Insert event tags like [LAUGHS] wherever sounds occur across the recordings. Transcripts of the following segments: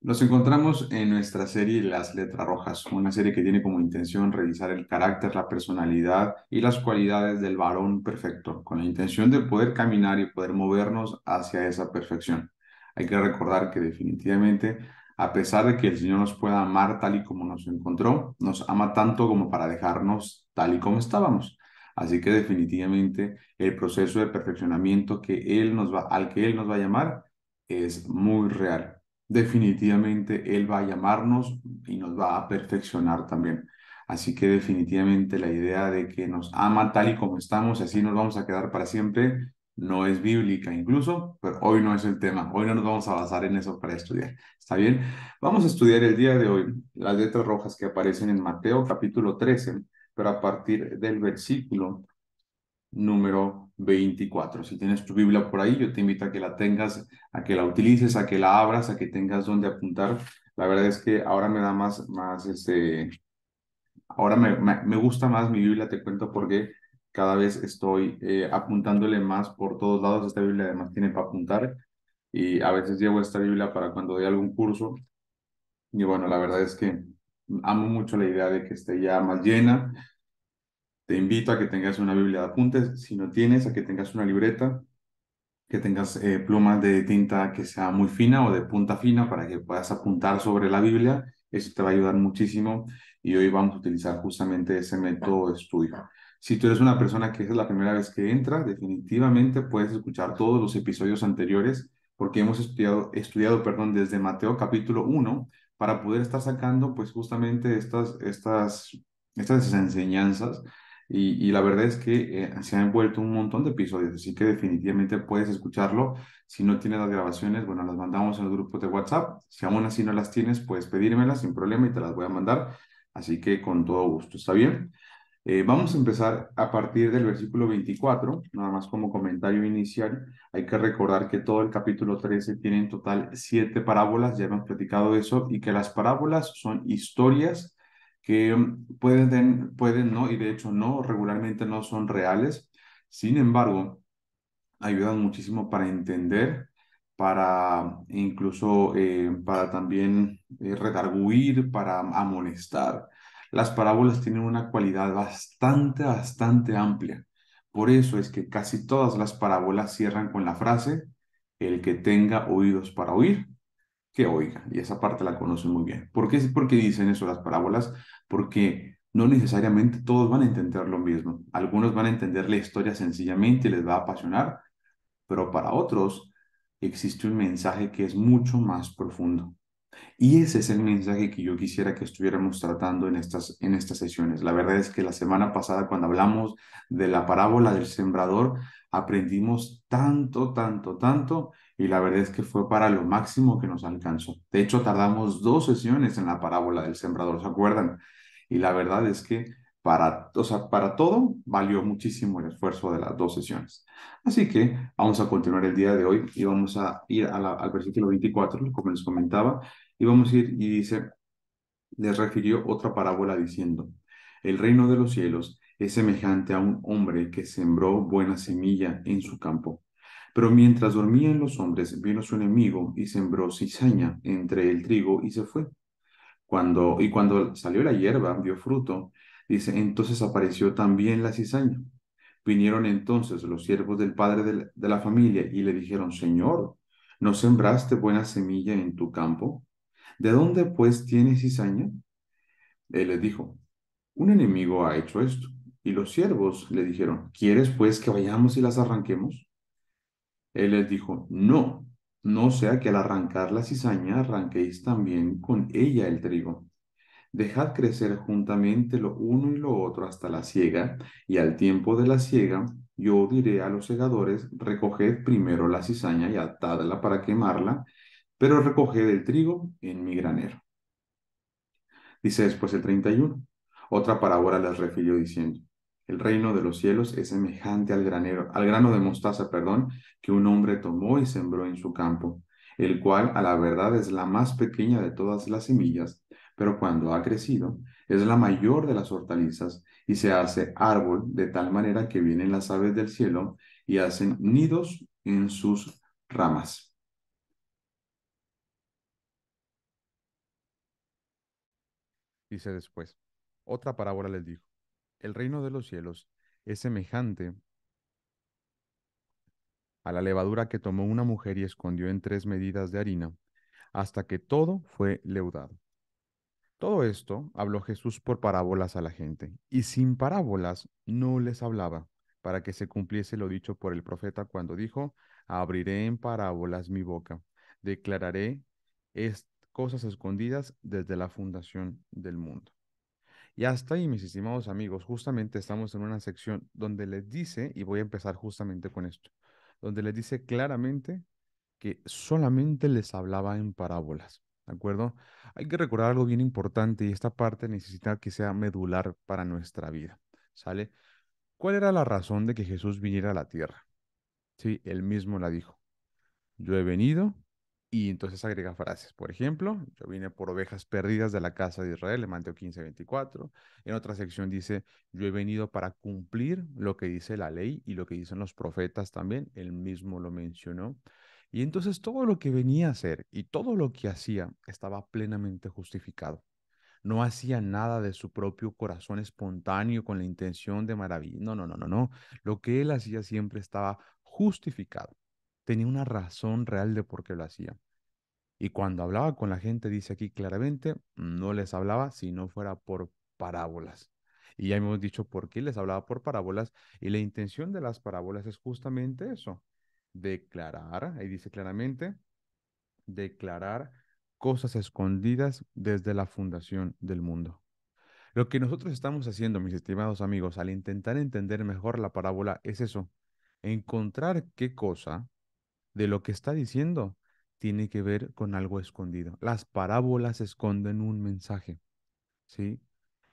Nos encontramos en nuestra serie Las Letras Rojas, una serie que tiene como intención revisar el carácter, la personalidad y las cualidades del varón perfecto, con la intención de poder caminar y poder movernos hacia esa perfección. Hay que recordar que definitivamente, a pesar de que el Señor nos pueda amar tal y como nos encontró, nos ama tanto como para dejarnos tal y como estábamos. Así que definitivamente el proceso de perfeccionamiento que él nos va, al que Él nos va a llamar es muy real definitivamente Él va a llamarnos y nos va a perfeccionar también. Así que definitivamente la idea de que nos ama tal y como estamos, y así nos vamos a quedar para siempre, no es bíblica incluso, pero hoy no es el tema. Hoy no nos vamos a basar en eso para estudiar. ¿Está bien? Vamos a estudiar el día de hoy las letras rojas que aparecen en Mateo capítulo 13, pero a partir del versículo número 24. Si tienes tu Biblia por ahí, yo te invito a que la tengas, a que la utilices, a que la abras, a que tengas donde apuntar. La verdad es que ahora me da más, más este, ahora me, gusta más mi Biblia, te cuento porque cada vez estoy eh, apuntándole más por todos lados. Esta Biblia además tiene para apuntar y a veces llevo esta Biblia para cuando doy algún curso. Y bueno, la verdad es que amo mucho la idea de que esté ya más llena te invito a que tengas una Biblia de apuntes, si no tienes, a que tengas una libreta, que tengas eh, plumas de tinta que sea muy fina o de punta fina para que puedas apuntar sobre la Biblia. Eso te va a ayudar muchísimo y hoy vamos a utilizar justamente ese método de estudio. Si tú eres una persona que es la primera vez que entra, definitivamente puedes escuchar todos los episodios anteriores porque hemos estudiado, estudiado perdón, desde Mateo capítulo 1 para poder estar sacando pues justamente estas, estas, estas enseñanzas y, la verdad es que eh, se han vuelto un montón de episodios, así que definitivamente puedes escucharlo. Si no tienes las grabaciones, bueno, las mandamos en el grupo de WhatsApp. Si aún así no las tienes, puedes pedírmelas sin problema y te las voy a mandar. Así que con todo gusto, ¿está bien? Eh, vamos a empezar a partir del versículo 24, nada más como comentario inicial. Hay que recordar que todo el capítulo 13 tiene en total siete parábolas, ya hemos platicado eso, y que las parábolas son historias que mm, pueden, pueden no, y de hecho no, regularmente no son reales. Sin embargo, ayudan muchísimo para entender, para incluso, eh, para también eh, retarguir para amonestar. Las parábolas tienen una cualidad bastante, bastante amplia. Por eso es que casi todas las parábolas cierran con la frase, el que tenga oídos para oír, que oiga. Y esa parte la conocen muy bien. ¿Por qué? Porque dicen eso las parábolas, porque no necesariamente todos van a entender lo mismo. Algunos van a entender la historia sencillamente y les va a apasionar, pero para otros existe un mensaje que es mucho más profundo. Y ese es el mensaje que yo quisiera que estuviéramos tratando en estas, en estas sesiones. La verdad es que la semana pasada cuando hablamos de la parábola del sembrador, aprendimos tanto, tanto, tanto y la verdad es que fue para lo máximo que nos alcanzó. De hecho, tardamos dos sesiones en la parábola del sembrador, ¿se acuerdan? Y la verdad es que para, para todo valió muchísimo el esfuerzo de las dos sesiones. Así que vamos a continuar el día de hoy y vamos a ir al versículo 24, como les comentaba, y vamos a ir y dice, les refirió otra parábola diciendo, el reino de los cielos es semejante a un hombre que sembró buena semilla en su campo. Pero mientras dormían los hombres, vino su enemigo y sembró cizaña entre el trigo y se fue y cuando salió la hierba, dio fruto, dice, entonces apareció también la cizaña. Vinieron entonces los siervos del padre de la, de la familia y le dijeron, Señor, ¿no sembraste buena semilla en tu campo? ¿De dónde pues tienes cizaña? Él les dijo, un enemigo ha hecho esto. Y los siervos le dijeron, ¿quieres pues que vayamos y las arranquemos? Él les dijo, no, no sea que al arrancar la cizaña arranquéis también con ella el trigo. Dejad crecer juntamente lo uno y lo otro hasta la siega, y al tiempo de la siega yo diré a los segadores, recoged primero la cizaña y atadla para quemarla, pero recoged el trigo en mi granero. Dice después el 31. Otra parábola les refirió diciendo, el reino de los cielos es semejante al granero, al grano de mostaza, perdón, que un hombre tomó y sembró en su campo, el cual a la verdad es la más pequeña de todas las semillas, pero cuando ha crecido es la mayor de las hortalizas y se hace árbol de tal manera que vienen las aves del cielo y hacen nidos en sus ramas. Dice después, otra parábola les dijo el reino de los cielos es semejante a la levadura que tomó una mujer y escondió en tres medidas de harina, hasta que todo fue leudado. Todo esto habló Jesús por parábolas a la gente, y sin parábolas no les hablaba, para que se cumpliese lo dicho por el profeta cuando dijo, abriré en parábolas mi boca, declararé cosas escondidas desde la fundación del mundo. Y hasta ahí, mis estimados amigos, justamente estamos en una sección donde les dice, y voy a empezar justamente con esto, donde les dice claramente que solamente les hablaba en parábolas, ¿de acuerdo? Hay que recordar algo bien importante y esta parte necesita que sea medular para nuestra vida, ¿sale? ¿Cuál era la razón de que Jesús viniera a la tierra? Sí, él mismo la dijo. Yo he venido y entonces agrega frases. Por ejemplo, yo vine por ovejas perdidas de la casa de Israel, en Mateo 15, 24. En otra sección dice, yo he venido para cumplir lo que dice la ley y lo que dicen los profetas también. Él mismo lo mencionó. Y entonces todo lo que venía a hacer y todo lo que hacía estaba plenamente justificado. No hacía nada de su propio corazón espontáneo con la intención de maravilla. No, no, no, no, no. Lo que él hacía siempre estaba justificado tenía una razón real de por qué lo hacía. Y cuando hablaba con la gente, dice aquí claramente, no les hablaba si no fuera por parábolas. Y ya hemos dicho por qué les hablaba por parábolas. Y la intención de las parábolas es justamente eso, declarar, ahí dice claramente, declarar cosas escondidas desde la fundación del mundo. Lo que nosotros estamos haciendo, mis estimados amigos, al intentar entender mejor la parábola es eso, encontrar qué cosa de lo que está diciendo tiene que ver con algo escondido. Las parábolas esconden un mensaje, ¿sí?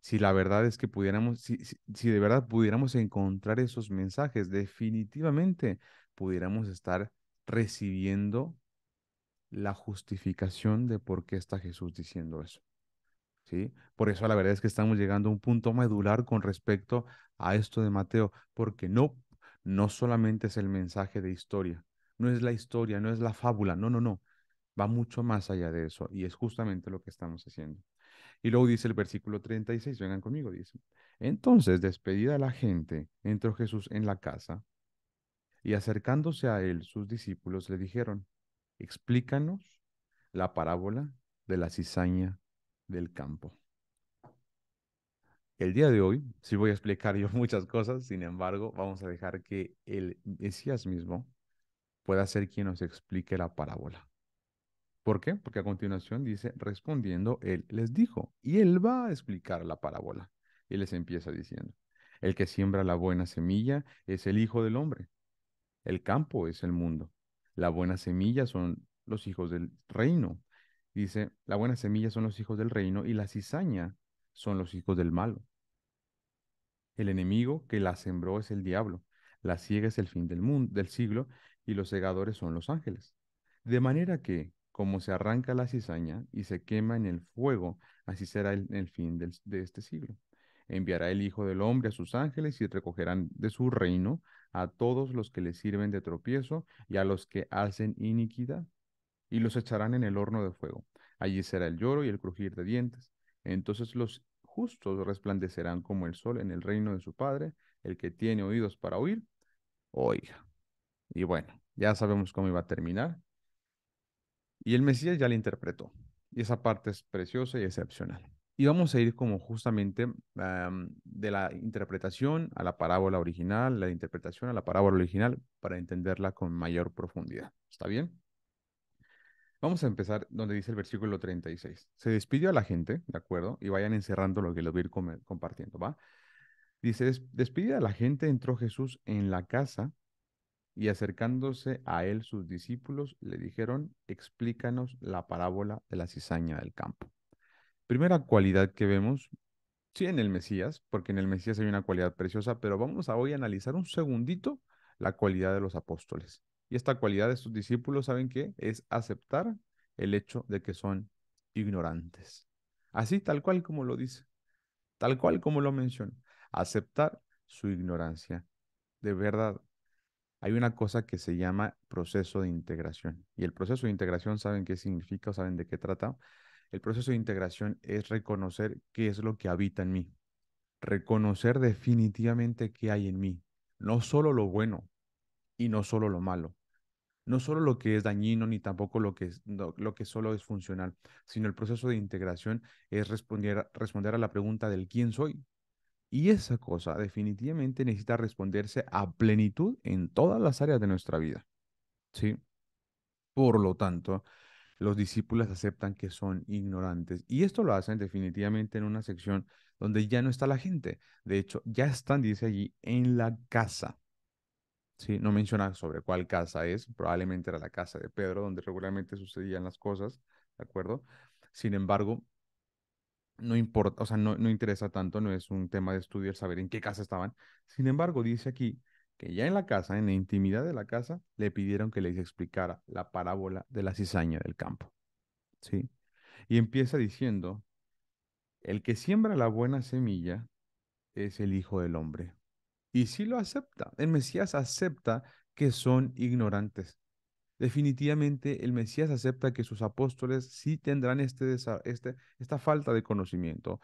Si la verdad es que pudiéramos, si, de verdad pudiéramos encontrar esos mensajes, definitivamente pudiéramos estar recibiendo la justificación de por qué está Jesús diciendo eso. ¿Sí? Por eso la verdad es que estamos llegando a un punto medular con respecto a esto de Mateo, porque no, no solamente es el mensaje de historia, no es la historia, no es la fábula, no, no, no, va mucho más allá de eso y es justamente lo que estamos haciendo. Y luego dice el versículo 36, vengan conmigo, dice, entonces despedida la gente, entró Jesús en la casa y acercándose a él, sus discípulos le dijeron, explícanos la parábola de la cizaña del campo. El día de hoy, sí voy a explicar yo [LAUGHS] muchas cosas, sin embargo, vamos a dejar que el Mesías mismo pueda ser quien nos explique la parábola. ¿Por qué? Porque a continuación dice, respondiendo, él les dijo, y él va a explicar la parábola. Y les empieza diciendo, el que siembra la buena semilla es el Hijo del Hombre. El campo es el mundo. La buena semilla son los hijos del reino. Dice, la buena semilla son los hijos del reino y la cizaña son los hijos del malo. El enemigo que la sembró es el diablo. La ciega es el fin del mundo, del siglo y los segadores son los ángeles. De manera que, como se arranca la cizaña y se quema en el fuego, así será el, el fin de este siglo. Enviará el Hijo del Hombre a sus ángeles y recogerán de su reino a todos los que le sirven de tropiezo y a los que hacen iniquidad, y los echarán en el horno de fuego. Allí será el lloro y el crujir de dientes. Entonces los justos resplandecerán como el sol en el reino de su Padre. El que tiene oídos para oír, oiga. Y bueno, ya sabemos cómo iba a terminar. Y el Mesías ya la interpretó. Y esa parte es preciosa y excepcional. Y vamos a ir como justamente de la interpretación a la parábola original, la interpretación a la parábola original para entenderla con mayor profundidad. ¿Está bien? Vamos a empezar donde dice el versículo 36. Se despidió a la gente, ¿de acuerdo? Y vayan encerrando lo que les voy a ir compartiendo, ¿va? Dice, despidió a la gente, entró Jesús en la casa y acercándose a él sus discípulos le dijeron, explícanos la parábola de la cizaña del campo. Primera cualidad que vemos, sí en el Mesías, porque en el Mesías hay una cualidad preciosa, pero vamos a hoy a analizar un segundito la cualidad de los apóstoles. Y esta cualidad de sus discípulos, ¿saben qué? Es aceptar el hecho de que son ignorantes. Así tal cual como lo dice, tal cual como lo menciona, aceptar su ignorancia. De verdad, hay una cosa que se llama proceso de integración. Y el proceso de integración, ¿saben qué significa? ¿Saben de qué trata? El proceso de integración es reconocer qué es lo que habita en mí, reconocer definitivamente qué hay en mí, no solo lo bueno y no solo lo malo, no solo lo que es dañino ni tampoco lo que, lo que solo es funcional, sino el proceso de integración es responder, responder a la pregunta del quién soy, y esa cosa definitivamente necesita responderse a plenitud en todas las áreas de nuestra vida. ¿Sí? Por lo tanto, los discípulos aceptan que son ignorantes. Y esto lo hacen definitivamente en una sección donde ya no está la gente. De hecho, ya están, dice allí, en la casa. Sí, no menciona sobre cuál casa es, probablemente era la casa de Pedro, donde regularmente sucedían las cosas, ¿de acuerdo? Sin embargo, no importa, o sea, no, no interesa tanto, no es un tema de estudio el saber en qué casa estaban. Sin embargo, dice aquí que ya en la casa, en la intimidad de la casa, le pidieron que les explicara la parábola de la cizaña del campo. ¿Sí? Y empieza diciendo, el que siembra la buena semilla es el Hijo del Hombre. Y si sí lo acepta, el Mesías acepta que son ignorantes, Definitivamente el Mesías acepta que sus apóstoles sí tendrán este, este, esta falta de conocimiento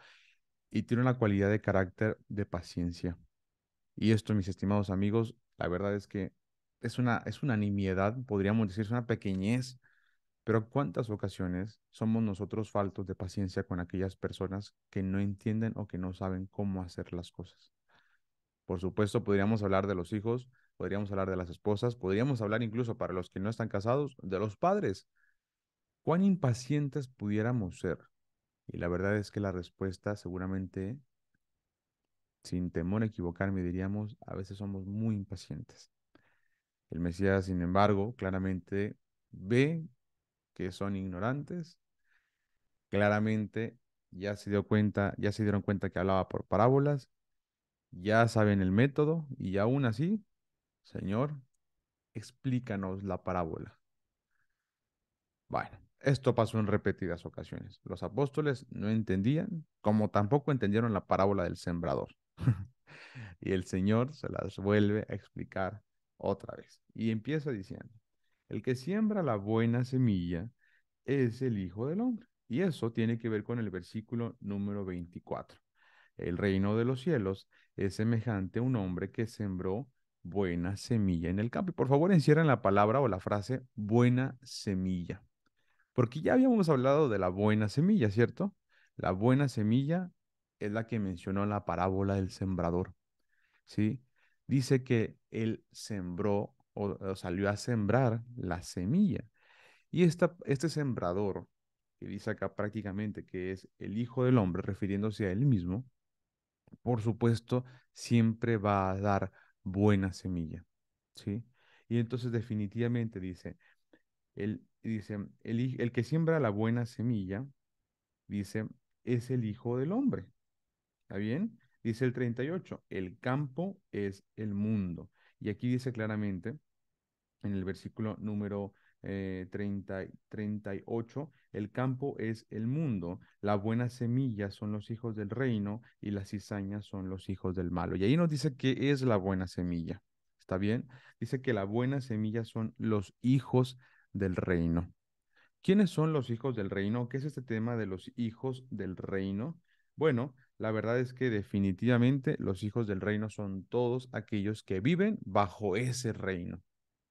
y tiene una cualidad de carácter de paciencia. Y esto, mis estimados amigos, la verdad es que es una, es una nimiedad, podríamos decir, es una pequeñez, pero ¿cuántas ocasiones somos nosotros faltos de paciencia con aquellas personas que no entienden o que no saben cómo hacer las cosas? Por supuesto, podríamos hablar de los hijos, podríamos hablar de las esposas, podríamos hablar incluso para los que no están casados, de los padres. ¿Cuán impacientes pudiéramos ser? Y la verdad es que la respuesta seguramente, sin temor a equivocarme, diríamos, a veces somos muy impacientes. El Mesías, sin embargo, claramente ve que son ignorantes, claramente ya se dio cuenta, ya se dieron cuenta que hablaba por parábolas, ya saben el método y aún así Señor, explícanos la parábola. Bueno, esto pasó en repetidas ocasiones. Los apóstoles no entendían, como tampoco entendieron la parábola del sembrador. [LAUGHS] y el Señor se las vuelve a explicar otra vez. Y empieza diciendo, el que siembra la buena semilla es el Hijo del Hombre. Y eso tiene que ver con el versículo número 24. El reino de los cielos es semejante a un hombre que sembró buena semilla en el campo. Y por favor encierren la palabra o la frase buena semilla, porque ya habíamos hablado de la buena semilla, ¿cierto? La buena semilla es la que mencionó la parábola del sembrador, ¿sí? Dice que él sembró o, salió a sembrar la semilla. Y este sembrador, que dice acá prácticamente que es el Hijo del Hombre, refiriéndose a él mismo, por supuesto, siempre va a dar buena semilla. ¿sí? Y entonces definitivamente dice, el, dice el que siembra la buena semilla, dice, es el Hijo del Hombre. ¿Está bien? Dice el 38, el campo es el mundo. Y aquí dice claramente, en el versículo número eh, 38, el campo es el mundo, la buena semilla son los hijos del reino y las cizañas son los hijos del malo. Y ahí nos dice qué es la buena semilla. ¿Está bien? Dice que la buena semilla son los hijos del reino. ¿Quiénes son los hijos del reino? ¿Qué es este tema de los hijos del reino? Bueno, la verdad es que definitivamente los hijos del reino son todos aquellos que viven bajo ese reino.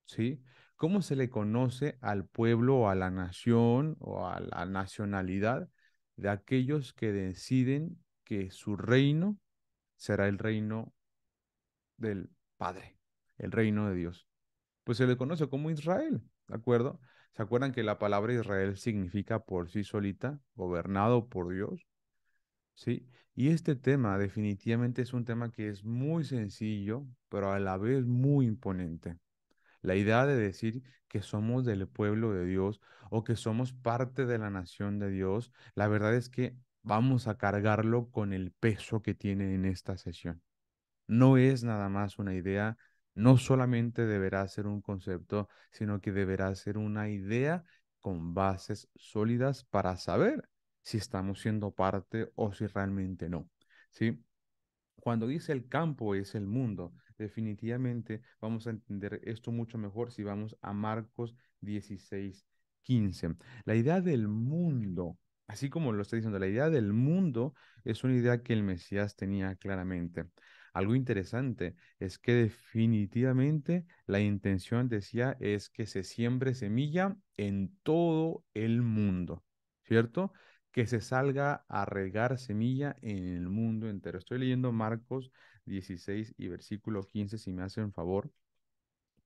¿Sí? ¿Cómo se le conoce al pueblo o a la nación o a la nacionalidad de aquellos que deciden que su reino será el reino del Padre, el reino de Dios? Pues se le conoce como Israel, ¿de acuerdo? ¿Se acuerdan que la palabra Israel significa por sí solita, gobernado por Dios? ¿Sí? Y este tema definitivamente es un tema que es muy sencillo, pero a la vez muy imponente. La idea de decir que somos del pueblo de Dios o que somos parte de la nación de Dios, la verdad es que vamos a cargarlo con el peso que tiene en esta sesión. No es nada más una idea, no solamente deberá ser un concepto, sino que deberá ser una idea con bases sólidas para saber si estamos siendo parte o si realmente no. ¿sí? Cuando dice el campo es el mundo, definitivamente vamos a entender esto mucho mejor si vamos a Marcos 16, 15. La idea del mundo, así como lo está diciendo, la idea del mundo es una idea que el Mesías tenía claramente. Algo interesante es que definitivamente la intención, decía, es que se siembre semilla en todo el mundo, ¿cierto? Que se salga a regar semilla en el mundo entero. Estoy leyendo Marcos 16 y versículo 15, si me hacen favor.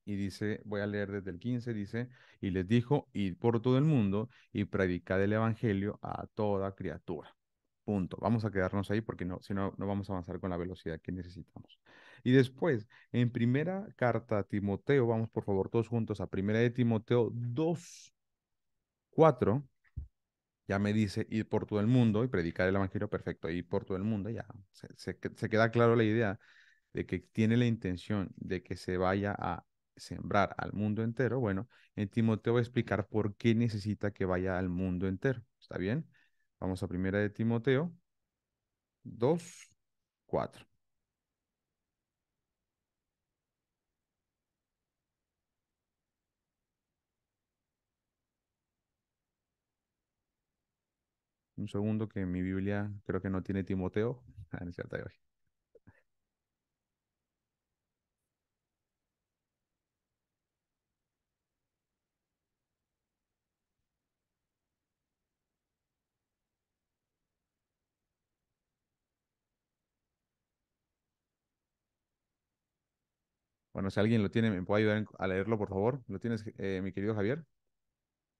Y dice, voy a leer desde el 15, dice, y les dijo, id por todo el mundo y predicad el Evangelio a toda criatura. Punto. Vamos a quedarnos ahí porque no, si no, no vamos a avanzar con la velocidad que necesitamos. Y después, en primera carta a Timoteo, vamos por favor todos juntos a primera de Timoteo 2, 4 ya me dice ir por todo el mundo y predicar el Evangelio perfecto, ir por todo el mundo, ya se, queda claro la idea de que tiene la intención de que se vaya a sembrar al mundo entero. Bueno, en Timoteo voy a explicar por qué necesita que vaya al mundo entero. ¿Está bien? Vamos a primera de Timoteo 2, 4. Un segundo que mi Biblia creo que no tiene Timoteo. [LAUGHS] Ah, bueno, si alguien lo tiene, ¿me puede ayudar a leerlo, por favor? ¿Lo tienes, eh, mi querido Javier?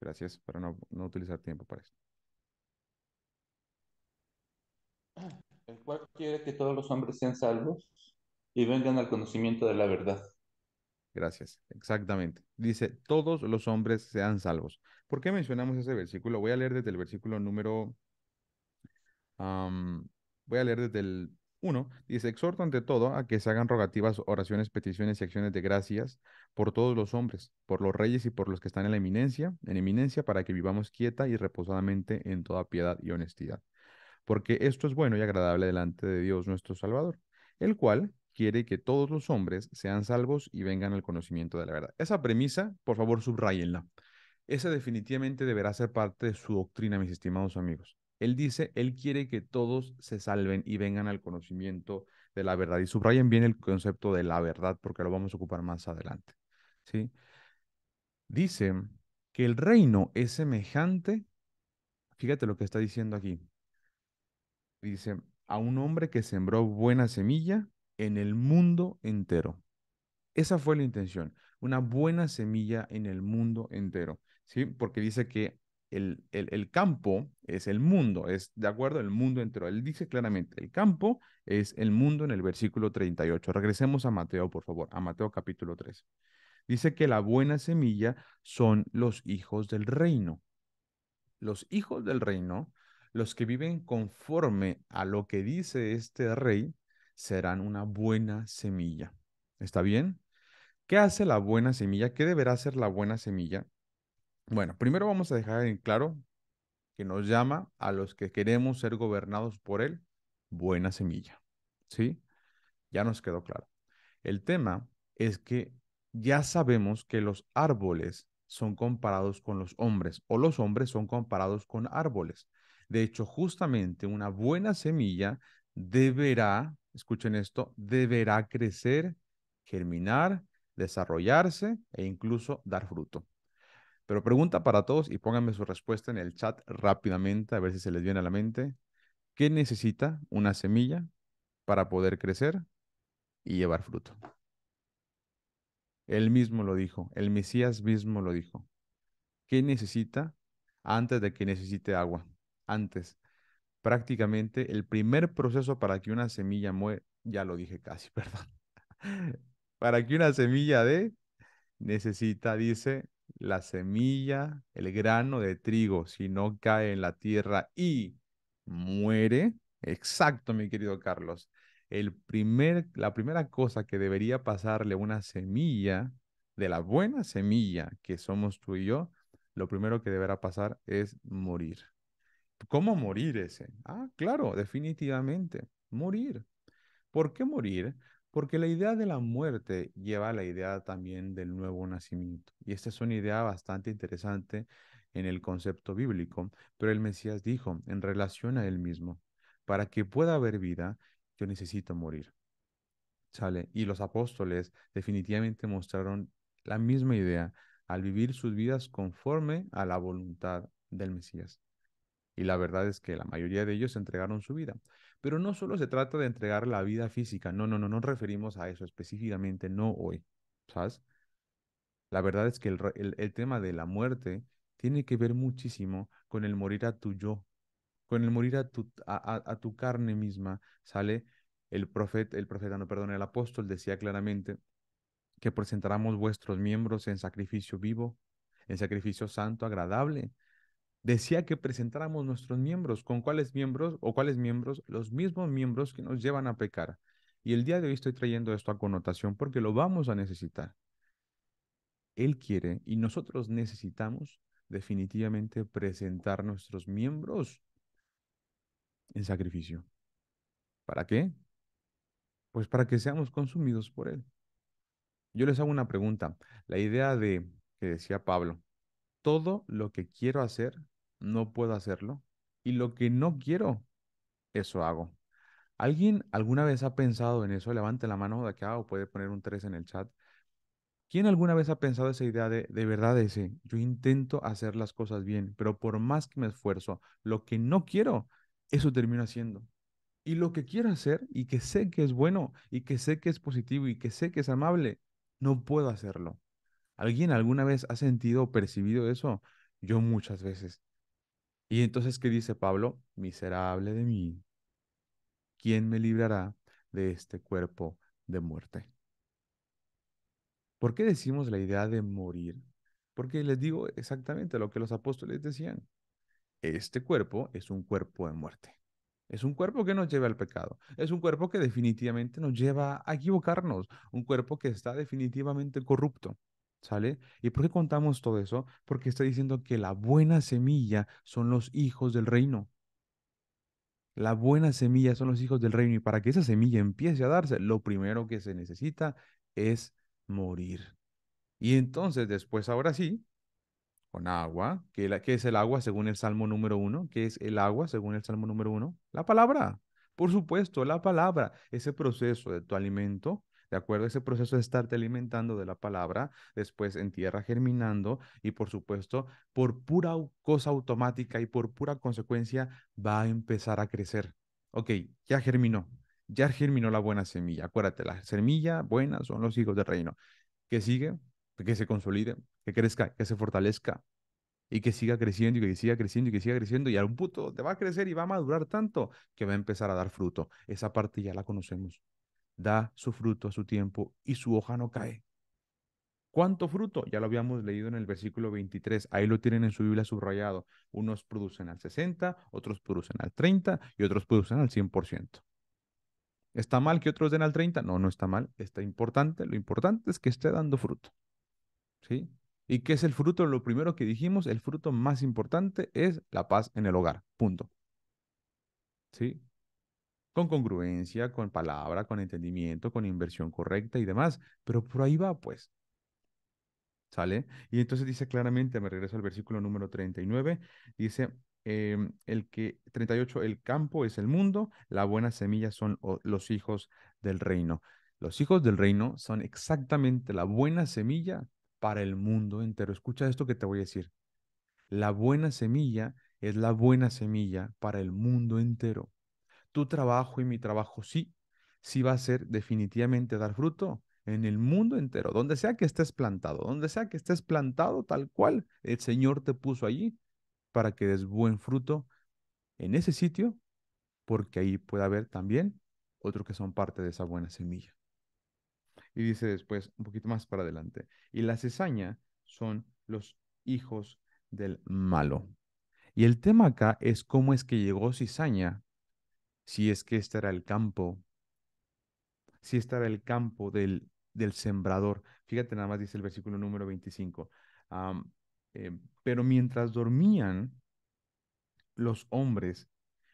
Gracias, para no, no utilizar tiempo para eso. el cual quiere que todos los hombres sean salvos y vengan al conocimiento de la verdad. Gracias, exactamente. Dice, todos los hombres sean salvos. ¿Por qué mencionamos ese versículo? Voy a leer desde el versículo número... voy a leer desde el uno. Dice, exhorto ante todo a que se hagan rogativas, oraciones, peticiones y acciones de gracias por todos los hombres, por los reyes y por los que están en la eminencia, en eminencia, para que vivamos quieta y reposadamente en toda piedad y honestidad porque esto es bueno y agradable delante de Dios nuestro Salvador, el cual quiere que todos los hombres sean salvos y vengan al conocimiento de la verdad. Esa premisa, por favor, subrayenla. Esa definitivamente deberá ser parte de su doctrina, mis estimados amigos. Él dice, Él quiere que todos se salven y vengan al conocimiento de la verdad. Y subrayen bien el concepto de la verdad, porque lo vamos a ocupar más adelante. ¿sí? Dice que el reino es semejante, fíjate lo que está diciendo aquí, Dice, a un hombre que sembró buena semilla en el mundo entero. Esa fue la intención, una buena semilla en el mundo entero, ¿sí? Porque dice que el, campo es el mundo, es de acuerdo el mundo entero. Él dice claramente, el campo es el mundo en el versículo 38. Regresemos a Mateo, por favor, a Mateo capítulo 3. Dice que la buena semilla son los hijos del reino. Los hijos del reino los que viven conforme a lo que dice este rey serán una buena semilla. ¿Está bien? ¿Qué hace la buena semilla? ¿Qué deberá hacer la buena semilla? Bueno, primero vamos a dejar en claro que nos llama a los que queremos ser gobernados por él, buena semilla. ¿Sí? Ya nos quedó claro. El tema es que ya sabemos que los árboles son comparados con los hombres o los hombres son comparados con árboles. De hecho, justamente una buena semilla deberá, escuchen esto, deberá crecer, germinar, desarrollarse e incluso dar fruto. Pero pregunta para todos y pónganme su respuesta en el chat rápidamente, a ver si se les viene a la mente. ¿Qué necesita una semilla para poder crecer y llevar fruto? Él mismo lo dijo, el Mesías mismo lo dijo. ¿Qué necesita antes de que necesite agua? antes. Prácticamente el primer proceso para que una semilla muere ya lo dije casi, [LAUGHS] perdón. para que una semilla de necesita, dice, la semilla, el grano de trigo, si no cae en la tierra y muere. Exacto, mi querido Carlos. El primer, la primera cosa que debería pasarle una semilla, de la buena semilla que somos tú y yo, lo primero que deberá pasar es morir. ¿Cómo morir ese? Ah, claro, definitivamente, morir. ¿Por qué morir? Porque la idea de la muerte lleva a la idea también del nuevo nacimiento. Y esta es una idea bastante interesante en el concepto bíblico, pero el Mesías dijo en relación a él mismo, para que pueda haber vida, yo necesito morir. ¿Sale? Y los apóstoles definitivamente mostraron la misma idea al vivir sus vidas conforme a la voluntad del Mesías y la verdad es que la mayoría de ellos entregaron su vida. Pero no solo se trata de entregar la vida física, no, no, no, no referimos a eso específicamente, no hoy, ¿sabes? La verdad es que el, tema de la muerte tiene que ver muchísimo con el morir a tu yo, con el morir a tu, a, tu carne misma, ¿sale? El profeta, el profeta, no, perdón, el apóstol decía claramente que presentáramos vuestros miembros en sacrificio vivo, en sacrificio santo, agradable, decía que presentáramos nuestros miembros. ¿Con cuáles miembros o cuáles miembros? Los mismos miembros que nos llevan a pecar. Y el día de hoy estoy trayendo esto a connotación porque lo vamos a necesitar. Él quiere y nosotros necesitamos definitivamente presentar nuestros miembros en sacrificio. ¿Para qué? Pues para que seamos consumidos por Él. Yo les hago una pregunta. La idea de que decía Pablo, todo lo que quiero hacer, no puedo hacerlo. Y lo que no quiero, eso hago. ¿Alguien alguna vez ha pensado en eso? Levante la mano de acá o puede poner un 3 en el chat. ¿Quién alguna vez ha pensado esa idea de, de verdad ese? Yo intento hacer las cosas bien, pero por más que me esfuerzo, lo que no quiero, eso termino haciendo. Y lo que quiero hacer y que sé que es bueno y que sé que es positivo y que sé que es amable, no puedo hacerlo. ¿Alguien alguna vez ha sentido o percibido eso? Yo muchas veces. Y entonces, ¿qué dice Pablo? Miserable de mí, ¿quién me librará de este cuerpo de muerte? ¿Por qué decimos la idea de morir? Porque les digo exactamente lo que los apóstoles decían. Este cuerpo es un cuerpo de muerte. Es un cuerpo que nos lleva al pecado. Es un cuerpo que definitivamente nos lleva a equivocarnos. Un cuerpo que está definitivamente corrupto. ¿Sale? ¿Y por qué contamos todo eso? Porque está diciendo que la buena semilla son los hijos del reino. La buena semilla son los hijos del reino. Y para que esa semilla empiece a darse, lo primero que se necesita es morir. Y entonces, después, ahora sí, con agua, que, la, que es el agua según el Salmo número uno, que es el agua según el Salmo número uno, la palabra. Por supuesto, la palabra, ese proceso de tu alimento ¿De acuerdo? Ese proceso de estarte alimentando de la palabra, después en tierra germinando y por supuesto, por pura cosa automática y por pura consecuencia, va a empezar a crecer. Ok, ya germinó, ya germinó la buena semilla. Acuérdate, la semilla buena son los hijos del reino. Que sigue, que se consolide, que crezca, que se fortalezca y que siga creciendo y que siga creciendo y que siga creciendo y a un punto te va a crecer y va a madurar tanto que va a empezar a dar fruto. Esa parte ya la conocemos da su fruto a su tiempo y su hoja no cae. ¿Cuánto fruto? Ya lo habíamos leído en el versículo 23. Ahí lo tienen en su Biblia subrayado. Unos producen al 60, otros producen al 30 y otros producen al 100%. ¿Está mal que otros den al 30? No, no está mal. Está importante. Lo importante es que esté dando fruto. ¿Sí? ¿Y qué es el fruto? Lo primero que dijimos, el fruto más importante es la paz en el hogar. Punto. ¿Sí? con congruencia, con palabra, con entendimiento, con inversión correcta y demás. Pero por ahí va, pues. ¿Sale? Y entonces dice claramente, me regreso al versículo número 39, dice, em, el que 38 el campo es el mundo, la buena semilla son los hijos del reino. Los hijos del reino son exactamente la buena semilla para el mundo entero. Escucha esto que te voy a decir. La buena semilla es la buena semilla para el mundo entero tu trabajo y mi trabajo sí, sí va a ser definitivamente dar fruto en el mundo entero, donde sea que estés plantado, donde sea que estés plantado tal cual el Señor te puso allí para que des buen fruto en ese sitio, porque ahí puede haber también otros que son parte de esa buena semilla. Y dice después, un poquito más para adelante, y la cizaña son los hijos del malo. Y el tema acá es cómo es que llegó cizaña si es que este era el campo, si este era el campo del, sembrador. Fíjate nada más dice el versículo número 25. Em, pero mientras dormían los hombres,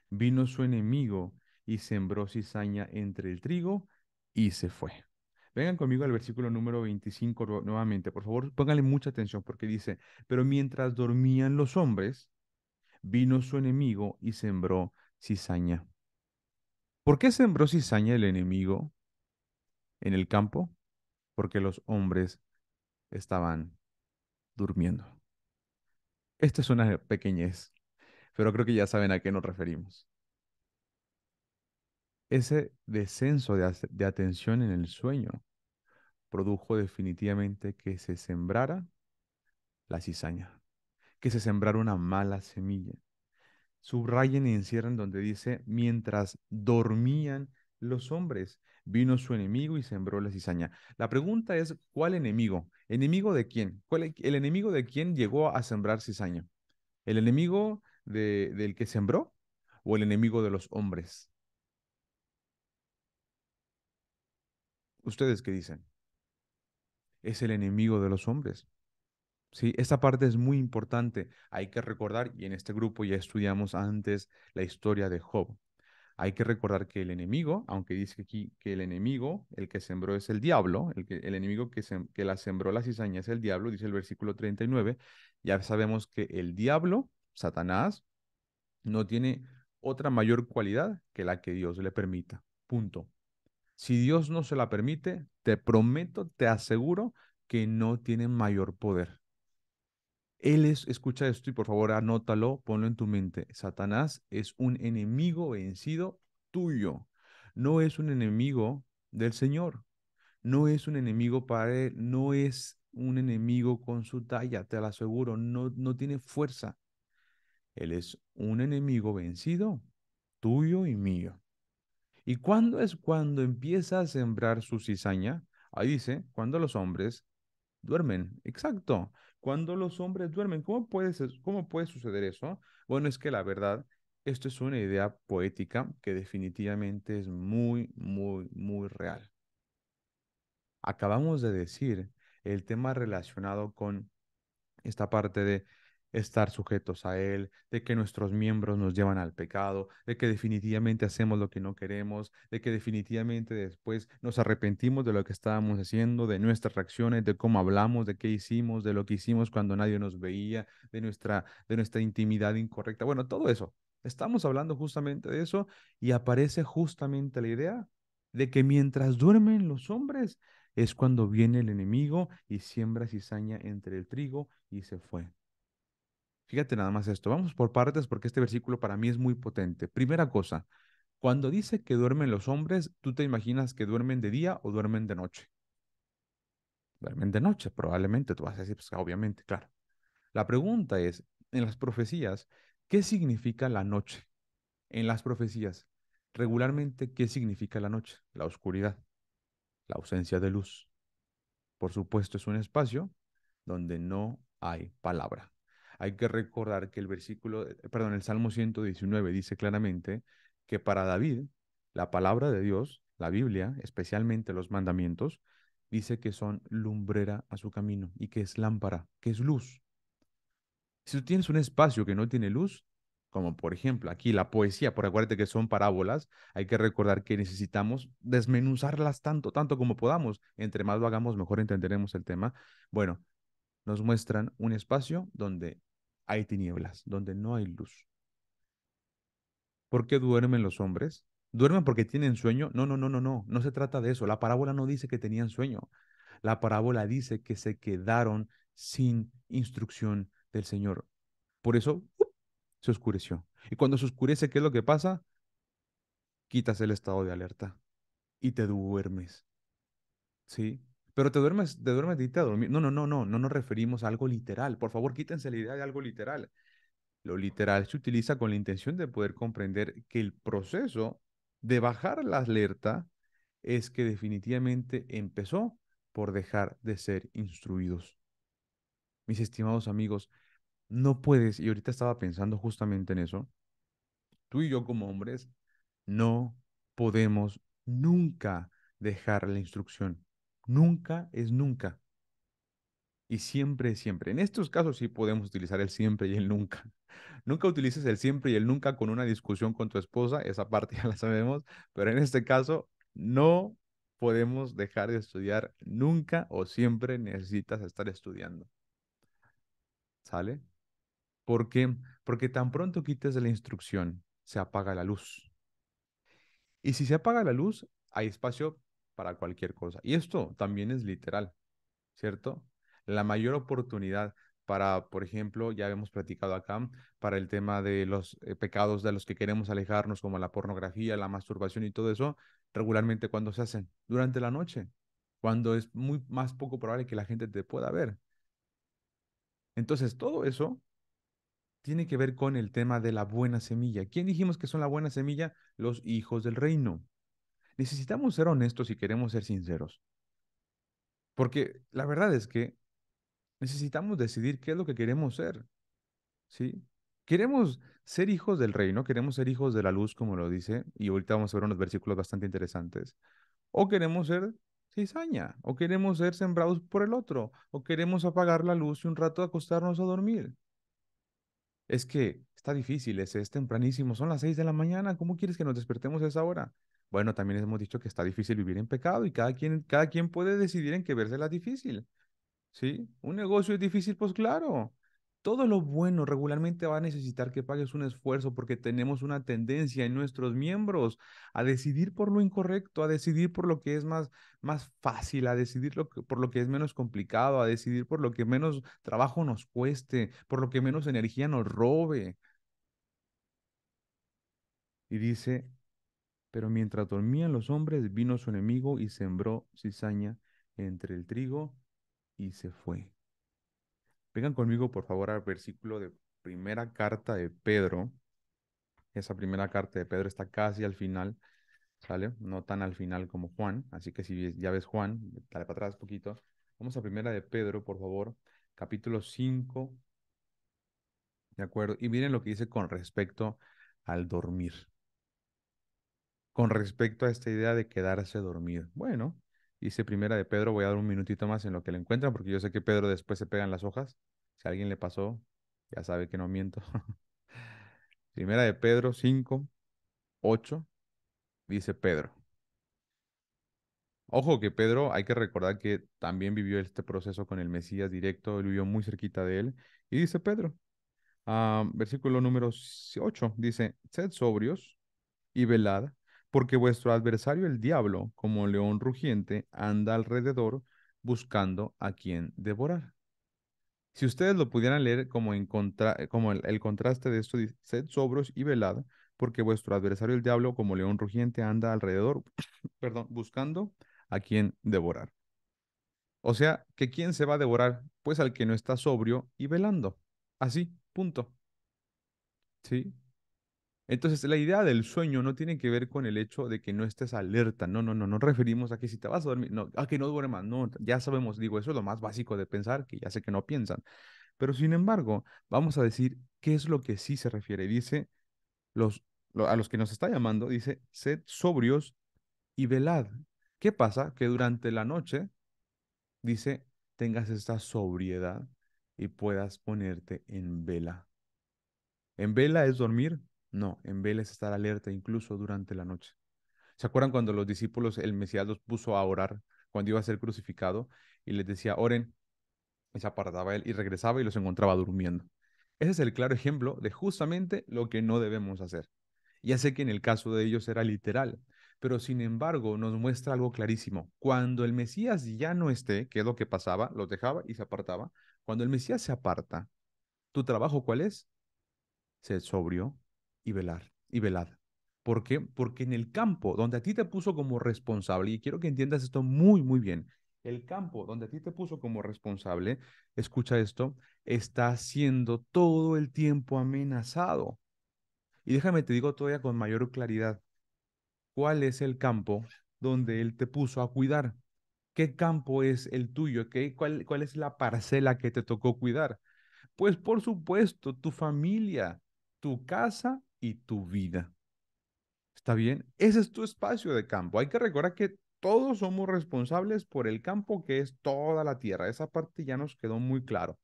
vino su enemigo y sembró cizaña entre el trigo y se fue. Vengan conmigo al versículo número 25 nuevamente, por favor, pónganle mucha atención porque dice, pero mientras dormían los hombres, vino su enemigo y sembró cizaña ¿Por qué sembró cizaña el enemigo en el campo? Porque los hombres estaban durmiendo. Esto es una pequeñez, pero creo que ya saben a qué nos referimos. Ese descenso de atención en el sueño produjo definitivamente que se sembrara la cizaña, que se sembrara una mala semilla subrayen y encierran donde dice, mientras dormían los hombres, vino su enemigo y sembró la cizaña. La pregunta es, ¿cuál enemigo? ¿Enemigo de quién? E-, ¿El enemigo de quién llegó a sembrar cizaña? ¿El enemigo del que sembró o el enemigo de los hombres? ¿Ustedes qué dicen? Es el enemigo de los hombres. ¿sí? Esta parte es muy importante. Hay que recordar, y en este grupo ya estudiamos antes la historia de Job. Hay que recordar que el enemigo, aunque dice aquí que el enemigo, el que sembró es el diablo, el, enemigo que, que la sembró la cizaña es el diablo, dice el versículo 39, ya sabemos que el diablo, Satanás, no tiene otra mayor cualidad que la que Dios le permita. Punto. Si Dios no se la permite, te prometo, te aseguro que no tiene mayor poder. Él es, escucha esto y por favor anótalo, ponlo en tu mente. Satanás es un enemigo vencido tuyo. No es un enemigo del Señor. No es un enemigo para él. No es un enemigo con su talla, te lo aseguro. No, no tiene fuerza. Él es un enemigo vencido tuyo y mío. ¿Y cuándo es cuando empieza a sembrar su cizaña? Ahí dice, cuando los hombres duermen. Exacto cuando los hombres duermen. ¿Cómo puede, cómo puede suceder eso? Bueno, es que la verdad, esto es una idea poética que definitivamente es muy, muy, muy real. Acabamos de decir el tema relacionado con esta parte de estar sujetos a Él, de que nuestros miembros nos llevan al pecado, de que definitivamente hacemos lo que no queremos, de que definitivamente después nos arrepentimos de lo que estábamos haciendo, de nuestras reacciones, de cómo hablamos, de qué hicimos, de lo que hicimos cuando nadie nos veía, de nuestra, de nuestra intimidad incorrecta. Bueno, todo eso. Estamos hablando justamente de eso y aparece justamente la idea de que mientras duermen los hombres es cuando viene el enemigo y siembra cizaña entre el trigo y se fue. Fíjate nada más esto. Vamos por partes porque este versículo para mí es muy potente. Primera cosa, cuando dice que duermen los hombres, tú te imaginas que duermen de día o duermen de noche. Duermen de noche, probablemente. Tú vas a decir, pues, obviamente, claro. La pregunta es, en las profecías, ¿qué significa la noche? En las profecías, regularmente, ¿qué significa la noche? La oscuridad, la ausencia de luz. Por supuesto, es un espacio donde no hay palabra. Hay que recordar que el versículo, eh, perdón, el Salmo 119 dice claramente que para David, la palabra de Dios, la Biblia, especialmente los mandamientos, dice que son lumbrera a su camino y que es lámpara, que es luz. Si tú tienes un espacio que no tiene luz, como por ejemplo aquí la poesía, por acuérdate que son parábolas, hay que recordar que necesitamos desmenuzarlas tanto, tanto como podamos. Entre más lo hagamos, mejor entenderemos el tema. Bueno, nos muestran un espacio donde hay tinieblas, donde no hay luz. ¿Por qué duermen los hombres? ¿Duermen porque tienen sueño? No, no, no, no, no. No se trata de eso. La parábola no dice que tenían sueño. La parábola dice que se quedaron sin instrucción del Señor. Por eso se oscureció. Y cuando se oscurece, ¿qué es lo que pasa? Quitas el estado de alerta y te duermes. ¿Sí? Pero te duermes, te duermes de a dormir. No, no, no, no, no nos referimos a algo literal. Por favor, quítense la idea de algo literal. Lo literal se utiliza con la intención de poder comprender que el proceso de bajar la alerta es que definitivamente empezó por dejar de ser instruidos. Mis estimados amigos, no puedes, y ahorita estaba pensando justamente en eso, tú y yo como hombres no podemos nunca dejar la instrucción. Nunca es nunca. Y siempre es siempre. En estos casos sí podemos utilizar el siempre y el nunca. [LAUGHS] Nunca utilices el siempre y el nunca con una discusión con tu esposa, esa parte [LAUGHS] ya la sabemos, pero en este caso no podemos dejar de estudiar nunca o siempre necesitas estar estudiando. ¿Sale? ¿Por qué? Porque tan pronto quites de la instrucción, se apaga la luz. Y si se apaga la luz, hay espacio para cualquier cosa. Y esto también es literal, ¿cierto? La mayor oportunidad para, por ejemplo, ya hemos platicado acá, para el tema de los eh, pecados de los que queremos alejarnos, como la pornografía, la masturbación y todo eso, regularmente cuando se hacen, durante la noche, cuando es muy más poco probable que la gente te pueda ver. Entonces, todo eso tiene que ver con el tema de la buena semilla. ¿Quién dijimos que son la buena semilla? Los hijos del reino necesitamos ser honestos y queremos ser sinceros. Porque la verdad es que necesitamos decidir qué es lo que queremos ser. ¿Sí? Queremos ser hijos del reino, queremos ser hijos de la luz, como lo dice, y ahorita vamos a ver unos versículos bastante interesantes. O queremos ser cizaña, o queremos ser sembrados por el otro, o queremos apagar la luz y un rato acostarnos a dormir. Es que está difícil, es, es tempranísimo, son las seis de la mañana, ¿cómo quieres que nos despertemos a esa hora? Bueno, también hemos dicho que está difícil vivir en pecado y cada quien, cada quien puede decidir en qué verse la difícil. ¿Sí? ¿Un negocio es difícil? Pues claro. Todo lo bueno regularmente va a necesitar que pagues un esfuerzo porque tenemos una tendencia en nuestros miembros a decidir por lo incorrecto, a decidir por lo que es más, más fácil, a decidir lo por lo que es menos complicado, a decidir por lo que menos trabajo nos cueste, por lo que menos energía nos robe. Y dice, pero mientras dormían los hombres, vino su enemigo y sembró cizaña entre el trigo y se fue. Vengan conmigo, por favor, al versículo de primera carta de Pedro. Esa primera carta de Pedro está casi al final, ¿sale? No tan al final como Juan. Así que si ya ves Juan, dale para atrás poquito. Vamos a primera de Pedro, por favor, capítulo 5. ¿De acuerdo? Y miren lo que dice con respecto al dormir con respecto a esta idea de quedarse dormido. Bueno, dice primera de Pedro, voy a dar un minutito más en lo que le encuentran, porque yo sé que Pedro después se pegan las hojas. Si a alguien le pasó, ya sabe que no miento. [LAUGHS] primera de Pedro 5, 8, dice Pedro. Ojo que Pedro, hay que recordar que también vivió este proceso con el Mesías directo, él vivió muy cerquita de él. Y dice Pedro, ah, versículo número 8, dice, sed sobrios y velad, porque vuestro adversario el diablo, como león rugiente, anda alrededor buscando a quien devorar. Si ustedes lo pudieran leer como, eh, como el, contraste de esto, dice, sed sobros y velad, porque vuestro adversario el diablo, como león rugiente, anda alrededor, [CLEARS THROAT] perdón, buscando a quien devorar. O sea, que quién se va a devorar, pues al que no está sobrio y velando. Así, punto. ¿Sí? Entonces, la idea del sueño no tiene que ver con el hecho de que no estés alerta. No, no, no, no referimos a que si te vas a dormir, no, a que no duermas. No, ya sabemos, digo, eso es lo más básico de pensar, que ya sé que no piensan. Pero sin embargo, vamos a decir qué es lo que sí se refiere. Dice a los que nos está llamando, dice, sed sobrios y velad. ¿Qué pasa? Que durante la noche, dice, tengas esta sobriedad y puedas ponerte en vela. En vela es dormir no, en vela estar alerta incluso durante la noche. ¿Se acuerdan cuando los discípulos, el Mesías los puso a orar cuando iba a ser crucificado y les decía, oren? Y se apartaba él y regresaba y los encontraba durmiendo. Ese es el claro ejemplo de justamente lo que no debemos hacer. Ya sé que en el caso de ellos era literal, pero sin embargo nos muestra algo clarísimo. Cuando el Mesías ya no esté, que es lo que pasaba, los dejaba y se apartaba, cuando el Mesías se aparta, ¿tu trabajo cuál es? se sobrio, y velar, y velad. ¿Por qué? Porque en el campo donde a ti te puso como responsable, y quiero que entiendas esto muy, muy bien, el campo donde a ti te puso como responsable, escucha esto, está siendo todo el tiempo amenazado. Y déjame te digo todavía con mayor claridad, ¿cuál es el campo donde Él te puso a cuidar? ¿Qué campo es el tuyo? ¿Qué, cuál, ¿Cuál es la parcela que te tocó cuidar? Pues por supuesto, tu familia, tu casa y tu vida. ¿Está bien? Ese es tu espacio de campo. Hay que recordar que todos somos responsables por el campo que es toda la tierra. Esa parte ya nos quedó muy claro.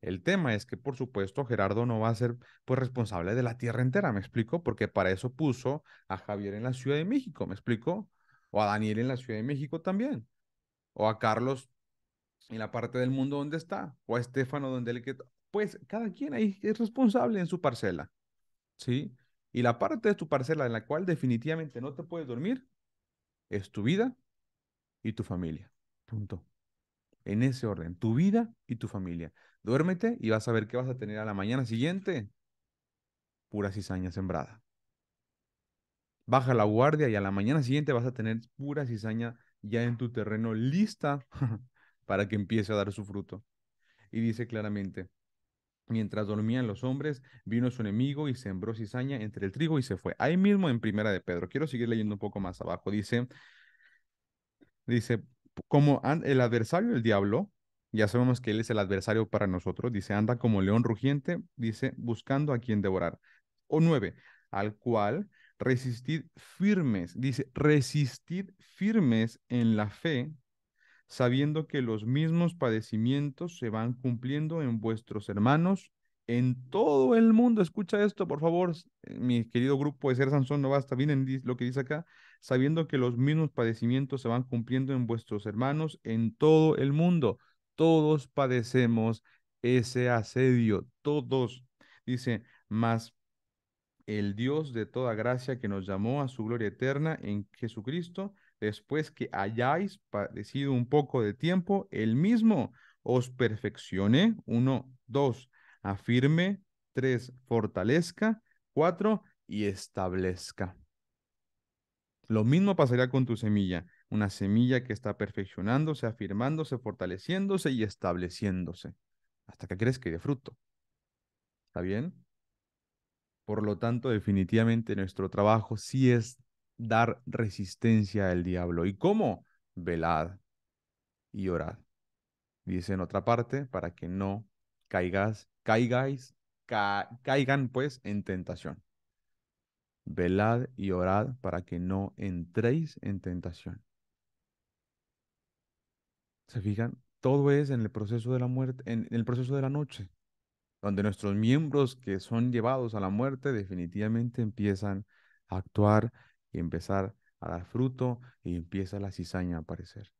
El tema es que, por supuesto, Gerardo no va a ser pues, responsable de la tierra entera, ¿me explico? Porque para eso puso a Javier en la Ciudad de México, ¿me explico? O a Daniel en la Ciudad de México también. O a Carlos en la parte del mundo donde está. O a Estefano donde le que... Pues cada quien ahí es responsable en su parcela. Y la parte de tu parcela en la cual definitivamente no te puedes dormir es tu vida y tu familia. Punto. En ese orden, tu vida y tu familia. Duérmete y vas a ver qué vas a tener a la mañana siguiente. Pura cizaña sembrada. Baja la guardia y a la mañana siguiente vas a tener pura cizaña ya en tu terreno lista [LAUGHS] para que empiece a dar su fruto. Y dice claramente, Mientras dormían los hombres, vino su enemigo y sembró cizaña entre el trigo y se fue. Ahí mismo en Primera de Pedro. Quiero seguir leyendo un poco más abajo. Dice, dice, como el adversario, del diablo, ya sabemos que él es el adversario para nosotros, dice, anda como león rugiente, dice, buscando a quien devorar. O nueve, al cual resistid firmes, dice, resistid firmes en la fe, sabiendo que los mismos padecimientos se van cumpliendo en vuestros hermanos en todo el mundo. Escucha esto, por favor, eh, mi querido grupo de Ser Sansón no basta. Miren lo que dice acá, sabiendo que los mismos padecimientos se van cumpliendo en vuestros hermanos en todo el mundo. Todos padecemos ese asedio, todos. Dice, más el Dios de toda gracia que nos llamó a su gloria eterna en Jesucristo después que hayáis padecido un poco de tiempo, el mismo os perfeccione. Uno, dos, afirme. Tres, fortalezca. Cuatro, y establezca. Lo mismo pasará con tu semilla, una semilla que está perfeccionándose, afirmándose, fortaleciéndose y estableciéndose, hasta que crezca que dé fruto. ¿Está bien? Por lo tanto, definitivamente nuestro trabajo sí es dar resistencia al diablo. ¿Y cómo? Velad y orad. Dice en otra parte, para que no caigas, caigáis, caigan pues en tentación. Velad y orad para que no entréis en tentación. ¿Se fijan? Todo es en el proceso de la muerte, en el proceso de la noche, donde nuestros miembros que son llevados a la muerte definitivamente empiezan a actuar y empezar a dar fruto y empieza la cizaña a aparecer.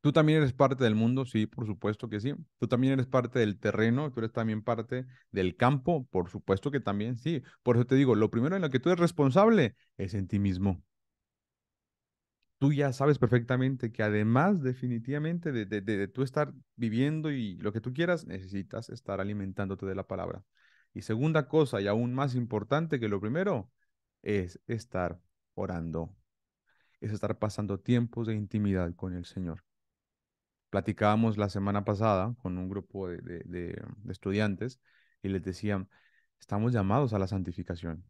Tú también eres parte del mundo, sí, por supuesto que sí. Tú también eres parte del terreno, tú eres también parte del campo, por supuesto que también sí. Por eso te digo, lo primero en lo que tú eres responsable es en ti mismo. Tú ya sabes perfectamente que además definitivamente de, de, tú estar viviendo y lo que tú quieras, necesitas estar alimentándote de la palabra. Y segunda cosa, y aún más importante que lo primero, es estar orando, es estar pasando tiempos de intimidad con el Señor. Platicábamos la semana pasada con un grupo de, estudiantes y les decían, estamos llamados a la santificación.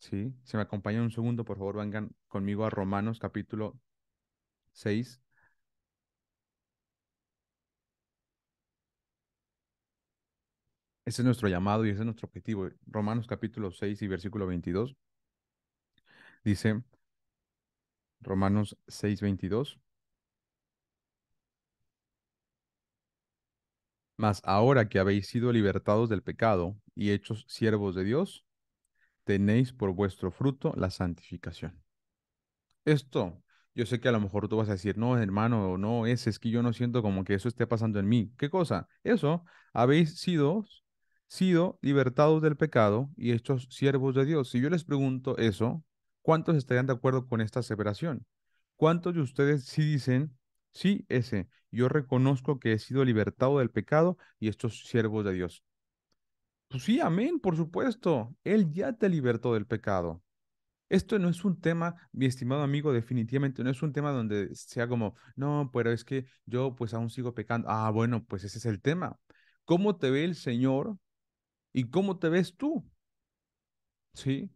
¿Sí? Si me acompañan un segundo, por favor, vengan conmigo a Romanos capítulo 6, Ese es nuestro llamado y ese es nuestro objetivo. Romanos capítulo 6 y versículo 22. Dice Romanos 6:22. Mas ahora que habéis sido libertados del pecado y hechos siervos de Dios, tenéis por vuestro fruto la santificación. Esto, yo sé que a lo mejor tú vas a decir, no, hermano, no es, es que yo no siento como que eso esté pasando en mí. ¿Qué cosa? Eso, habéis sido, sido libertados del pecado y hechos siervos de Dios. Si yo les pregunto eso, ¿Cuántos estarían de acuerdo con esta aseveración? ¿Cuántos de ustedes sí dicen, sí, ese, yo reconozco que he sido libertado del pecado y estos siervos de Dios? Pues sí, amén, por supuesto. Él ya te libertó del pecado. Esto no es un tema, mi estimado amigo, definitivamente no es un tema donde sea como, no, pero es que yo pues aún sigo pecando. Ah, bueno, pues ese es el tema. ¿Cómo te ve el Señor y cómo te ves tú? ¿Sí?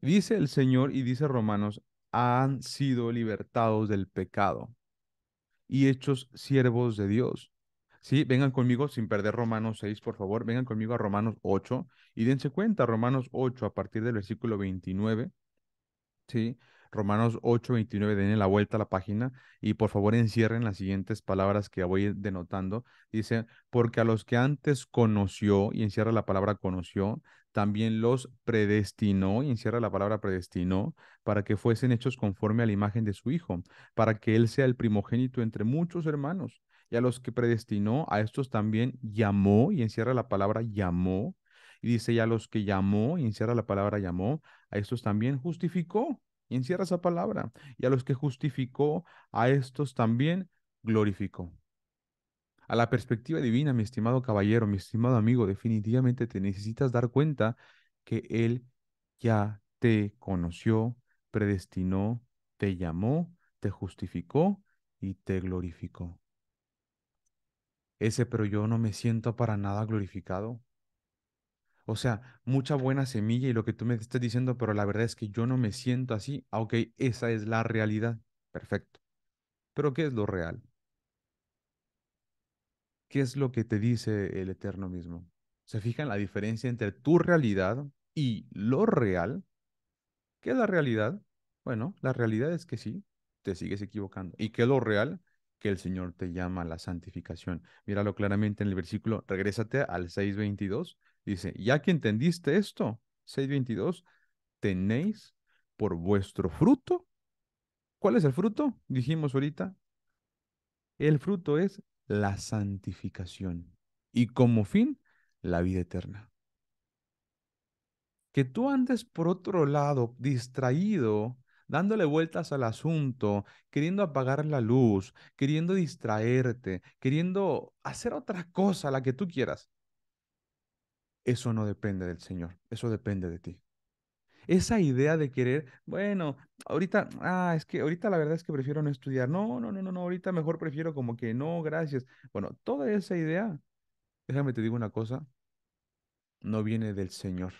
Dice el Señor y dice Romanos, han sido libertados del pecado y hechos siervos de Dios. Sí, vengan conmigo sin perder Romanos 6, por favor, vengan conmigo a Romanos 8 y dense cuenta, Romanos 8 a partir del versículo 29. Sí, Romanos 8, 29, denle la vuelta a la página y por favor encierren las siguientes palabras que voy denotando. Dice, porque a los que antes conoció, y encierra la palabra conoció, también los predestinó, y encierra la palabra predestinó, para que fuesen hechos conforme a la imagen de su Hijo, para que Él sea el primogénito entre muchos hermanos. Y a los que predestinó, a estos también llamó, y encierra la palabra llamó, y dice, y a los que llamó, y encierra la palabra llamó, a estos también justificó, y encierra esa palabra, y a los que justificó, a estos también glorificó. A la perspectiva divina, mi estimado caballero, mi estimado amigo, definitivamente te necesitas dar cuenta que Él ya te conoció, predestinó, te llamó, te justificó y te glorificó. Ese, pero yo no me siento para nada glorificado. O sea, mucha buena semilla y lo que tú me estás diciendo, pero la verdad es que yo no me siento así. ok, esa es la realidad. Perfecto. Pero ¿qué es lo real? ¿qué es lo que te dice el Eterno mismo? ¿Se fijan la diferencia entre tu realidad y lo real? ¿Qué es la realidad? Bueno, la realidad es que sí, te sigues equivocando. ¿Y qué es lo real? Que el Señor te llama a la santificación. Míralo claramente en el versículo, regrésate al 6.22, dice, ya que entendiste esto, 6.22, tenéis por vuestro fruto. ¿Cuál es el fruto? Dijimos ahorita, el fruto es la santificación y como fin la vida eterna. Que tú andes por otro lado distraído, dándole vueltas al asunto, queriendo apagar la luz, queriendo distraerte, queriendo hacer otra cosa, la que tú quieras. Eso no depende del Señor, eso depende de ti esa idea de querer, bueno, ahorita, ah, es que ahorita la verdad es que prefiero no estudiar, no, no, no, no, no, ahorita mejor prefiero como que no, gracias. Bueno, toda esa idea, déjame te digo una cosa, no viene del Señor.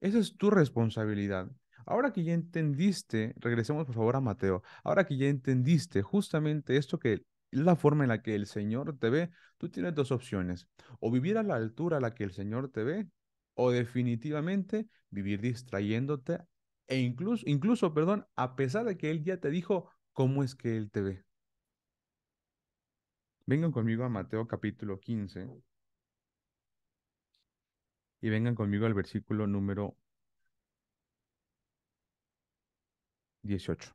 Esa es tu responsabilidad. Ahora que ya entendiste, regresemos por favor a Mateo, ahora que ya entendiste justamente esto que es la forma en la que el Señor te ve, tú tienes dos opciones, o vivir a la altura a la que el Señor te ve, o definitivamente vivir distrayéndote e incluso, incluso, perdón, a pesar de que Él ya te dijo cómo es que Él te ve. Vengan conmigo a Mateo capítulo 15 y vengan conmigo al versículo número 18.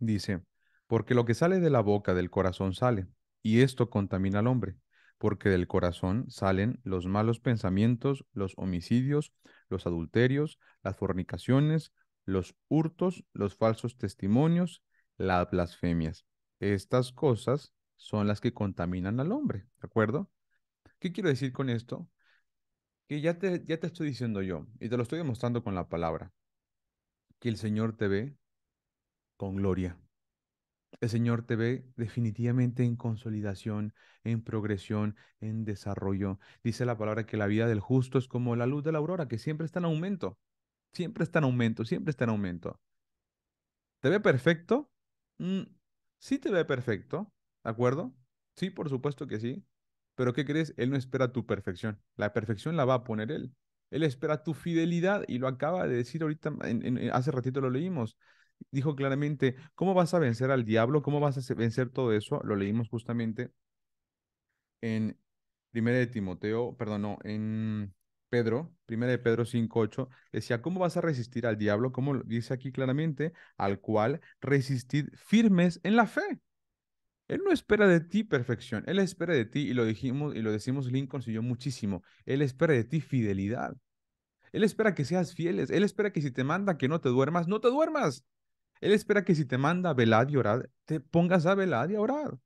Dice, porque lo que sale de la boca del corazón sale y esto contamina al hombre, porque del corazón salen los malos pensamientos, los homicidios, los adulterios, las fornicaciones, los hurtos, los falsos testimonios, las blasfemias. Estas cosas son las que contaminan al hombre, ¿de acuerdo? ¿Qué quiero decir con esto? Que ya te, ya te estoy diciendo yo, y te lo estoy demostrando con la palabra, que el Señor te ve con gloria. El Señor te ve definitivamente en consolidación, en progresión, en desarrollo. Dice la palabra que la vida del justo es como la luz de la aurora, que siempre está en aumento, siempre está en aumento, siempre está en aumento. ¿Te ve perfecto? Mm, sí te ve perfecto, ¿de acuerdo? Sí, por supuesto que sí. Pero ¿qué crees? Él no espera tu perfección. La perfección la va a poner Él. Él espera tu fidelidad y lo acaba de decir ahorita, hace ratito lo leímos dijo claramente, ¿cómo vas a vencer al diablo? ¿Cómo vas a vencer todo eso? Lo leímos justamente en Primera de Timoteo, perdón, no, en Pedro, Primera de Pedro 5.8, decía, ¿cómo vas a resistir al diablo? Como dice aquí claramente, al cual resistir firmes en la fe. Él no espera de ti perfección, Él espera de ti, y lo dijimos y lo decimos Lincoln y yo muchísimo, Él espera de ti fidelidad. Él espera que seas fieles, Él espera que si te manda que no te duermas, no te duermas. Él espera que si te manda a velar y orar, te pongas a velar y a orar.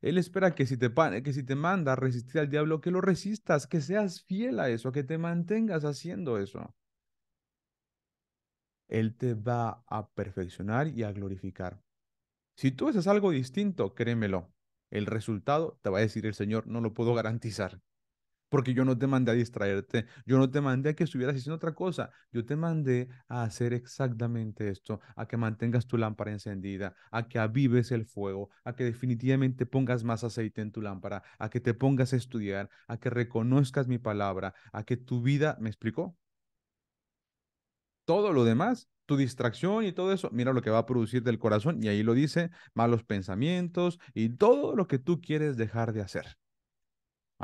Él espera que si, te, que si te manda a resistir al diablo, que lo resistas, que seas fiel a eso, que te mantengas haciendo eso. Él te va a perfeccionar y a glorificar. Si tú haces algo distinto, créemelo, el resultado te va a decir el Señor, no lo puedo garantizar porque yo no te mandé a distraerte, yo no te mandé a que estuvieras haciendo otra cosa, yo te mandé a hacer exactamente esto, a que mantengas tu lámpara encendida, a que avives el fuego, a que definitivamente pongas más aceite en tu lámpara, a que te pongas a estudiar, a que reconozcas mi palabra, a que tu vida, ¿me explicó? Todo lo demás tu distracción y todo eso, mira lo que va a producir del corazón, y ahí lo dice, malos pensamientos y todo lo que tú quieres dejar de hacer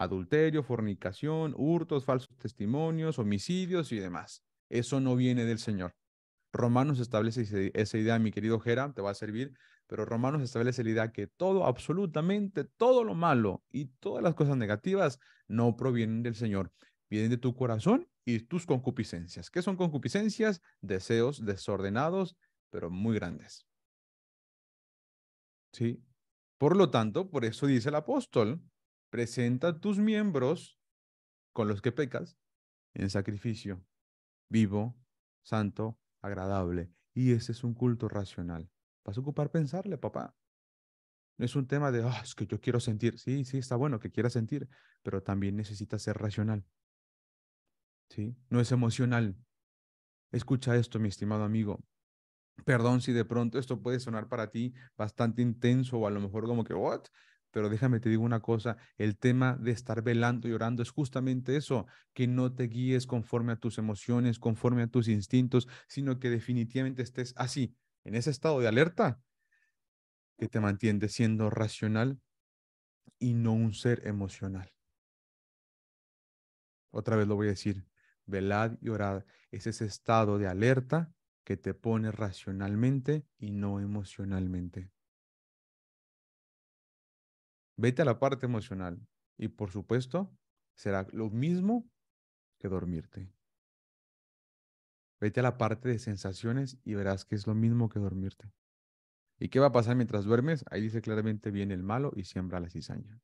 adulterio, fornicación, hurtos, falsos testimonios, homicidios y demás. Eso no viene del Señor. Romanos establece esa idea, mi querido Jera, te va a servir, pero Romanos establece la idea que todo, absolutamente todo lo malo y todas las cosas negativas no provienen del Señor, vienen de tu corazón y tus concupiscencias. ¿Qué son concupiscencias? Deseos desordenados, pero muy grandes. ¿Sí? Por lo tanto, por eso dice el apóstol, presenta tus miembros con los que pecas en sacrificio vivo, santo, agradable. Y ese es un culto racional. Vas a ocupar pensarle, papá. No es un tema de, ah, es que yo quiero sentir. Sí, sí, está bueno que quieras sentir, pero también necesitas ser racional. ¿Sí? No es emocional. Escucha esto, mi estimado amigo. Perdón si de pronto esto puede sonar para ti bastante intenso o a lo mejor como que, ¿what? Pero déjame te digo una cosa, el tema de estar velando y orando es justamente eso, que no te guíes conforme a tus emociones, conforme a tus instintos, sino que definitivamente estés así, en ese estado de alerta, que te mantiene siendo racional y no un ser emocional. Otra vez lo voy a decir, velad y orad es ese estado de alerta que te pone racionalmente y no emocionalmente. Vete a la parte emocional y por supuesto será lo mismo que dormirte. Vete a la parte de sensaciones y verás que es lo mismo que dormirte. ¿Y qué va a pasar mientras duermes? Ahí dice claramente viene el malo y siembra la cizaña.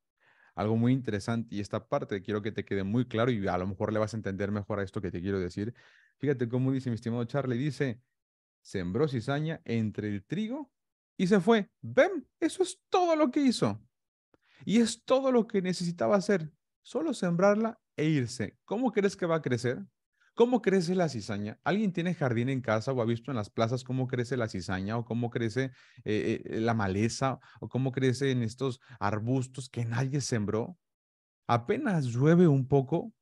Algo muy interesante y esta parte quiero que te quede muy claro y a lo mejor le vas a entender mejor a esto que te quiero decir. Fíjate cómo dice mi estimado Charlie, dice, sembró cizaña entre el trigo y se fue. ¿Ven? Eso es todo lo que hizo. Y es todo lo que necesitaba hacer, solo sembrarla e irse. ¿Cómo crees que va a crecer? ¿Cómo crece la cizaña? ¿Alguien tiene jardín en casa o ha visto en las plazas cómo crece la cizaña o cómo crece eh, eh, la maleza o cómo crece en estos arbustos que nadie sembró? Apenas llueve un poco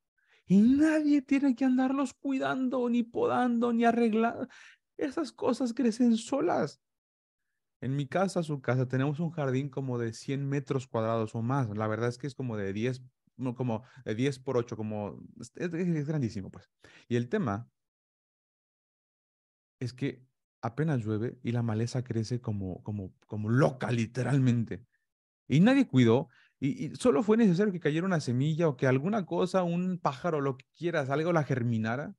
y nadie tiene que andarlos cuidando, ni podando, ni arreglando. Esas cosas crecen solas. En mi casa, su casa, tenemos un jardín como de 100 metros cuadrados o más. La verdad es que es como de 10, como de 10 por 8, como es, grandísimo, pues. Y el tema es que apenas llueve y la maleza crece como, como, como loca, literalmente. Y nadie cuidó, y, y, solo fue necesario que cayera una semilla o que alguna cosa, un pájaro, lo que quieras, algo la germinara.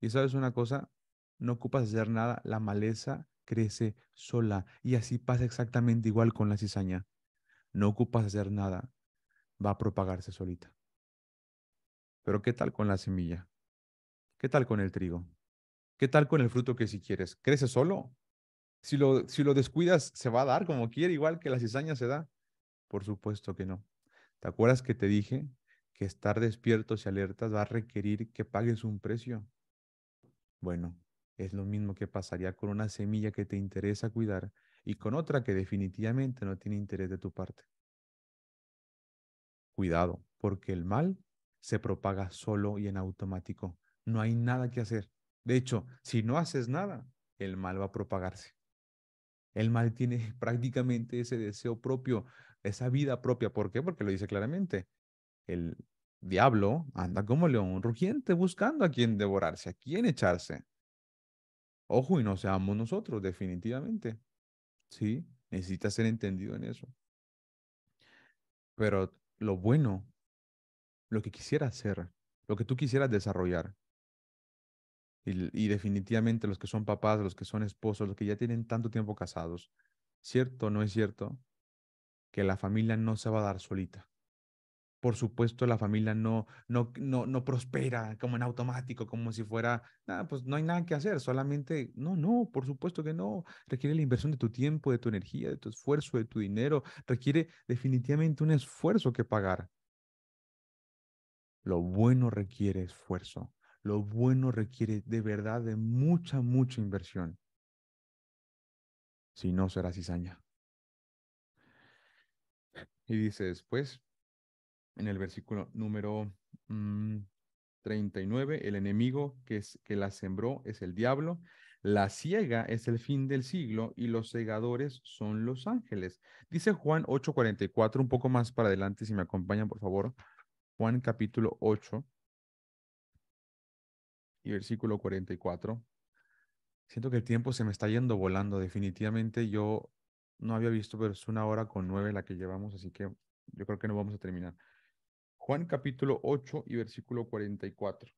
Y sabes una cosa, no ocupas hacer nada, la maleza crece sola y así pasa exactamente igual con la cizaña. No ocupas hacer nada, va a propagarse solita. Pero ¿qué tal con la semilla? ¿Qué tal con el trigo? ¿Qué tal con el fruto que si quieres? ¿Crece solo? Si lo, si lo descuidas, ¿se va a dar como quiere, igual que la cizaña se da? Por supuesto que no. ¿Te acuerdas que te dije que estar despiertos y alertas va a requerir que pagues un precio? Bueno, es lo mismo que pasaría con una semilla que te interesa cuidar y con otra que definitivamente no tiene interés de tu parte. Cuidado, porque el mal se propaga solo y en automático. No hay nada que hacer. De hecho, si no haces nada, el mal va a propagarse. El mal tiene [LAUGHS] prácticamente ese deseo propio, esa vida propia. ¿Por qué? Porque lo dice claramente. El diablo anda como león rugiente buscando a quien devorarse, a quién echarse. Ojo y no seamos nosotros, definitivamente. Sí, necesita ser entendido en eso. Pero lo bueno, lo que quisiera hacer, lo que tú quisieras desarrollar, y, y, definitivamente los que son papás, los que son esposos, los que ya tienen tanto tiempo casados, ¿cierto o no es cierto que la familia no se va a dar solita? por supuesto la familia no, no, no prospera como en automático, como si fuera, nada, pues no hay nada que hacer, solamente, no, no, por supuesto que no, requiere la inversión de tu tiempo, de tu energía, de tu esfuerzo, de tu dinero, requiere definitivamente un esfuerzo que pagar. Lo bueno requiere esfuerzo, lo bueno requiere de verdad de mucha, mucha inversión. Si no, será cizaña. Y dice después, pues, en el versículo número 39, mm, el enemigo que, es, que la sembró es el diablo, la ciega es el fin del siglo y los segadores son los ángeles. Dice Juan 8:44, un poco más para adelante, si me acompañan, por favor. Juan capítulo 8 y versículo 44. Siento que el tiempo se me está yendo volando, definitivamente yo no había visto, pero es una hora con nueve la que llevamos, así que yo creo que no vamos a terminar. Juan capítulo 8 y versículo 44.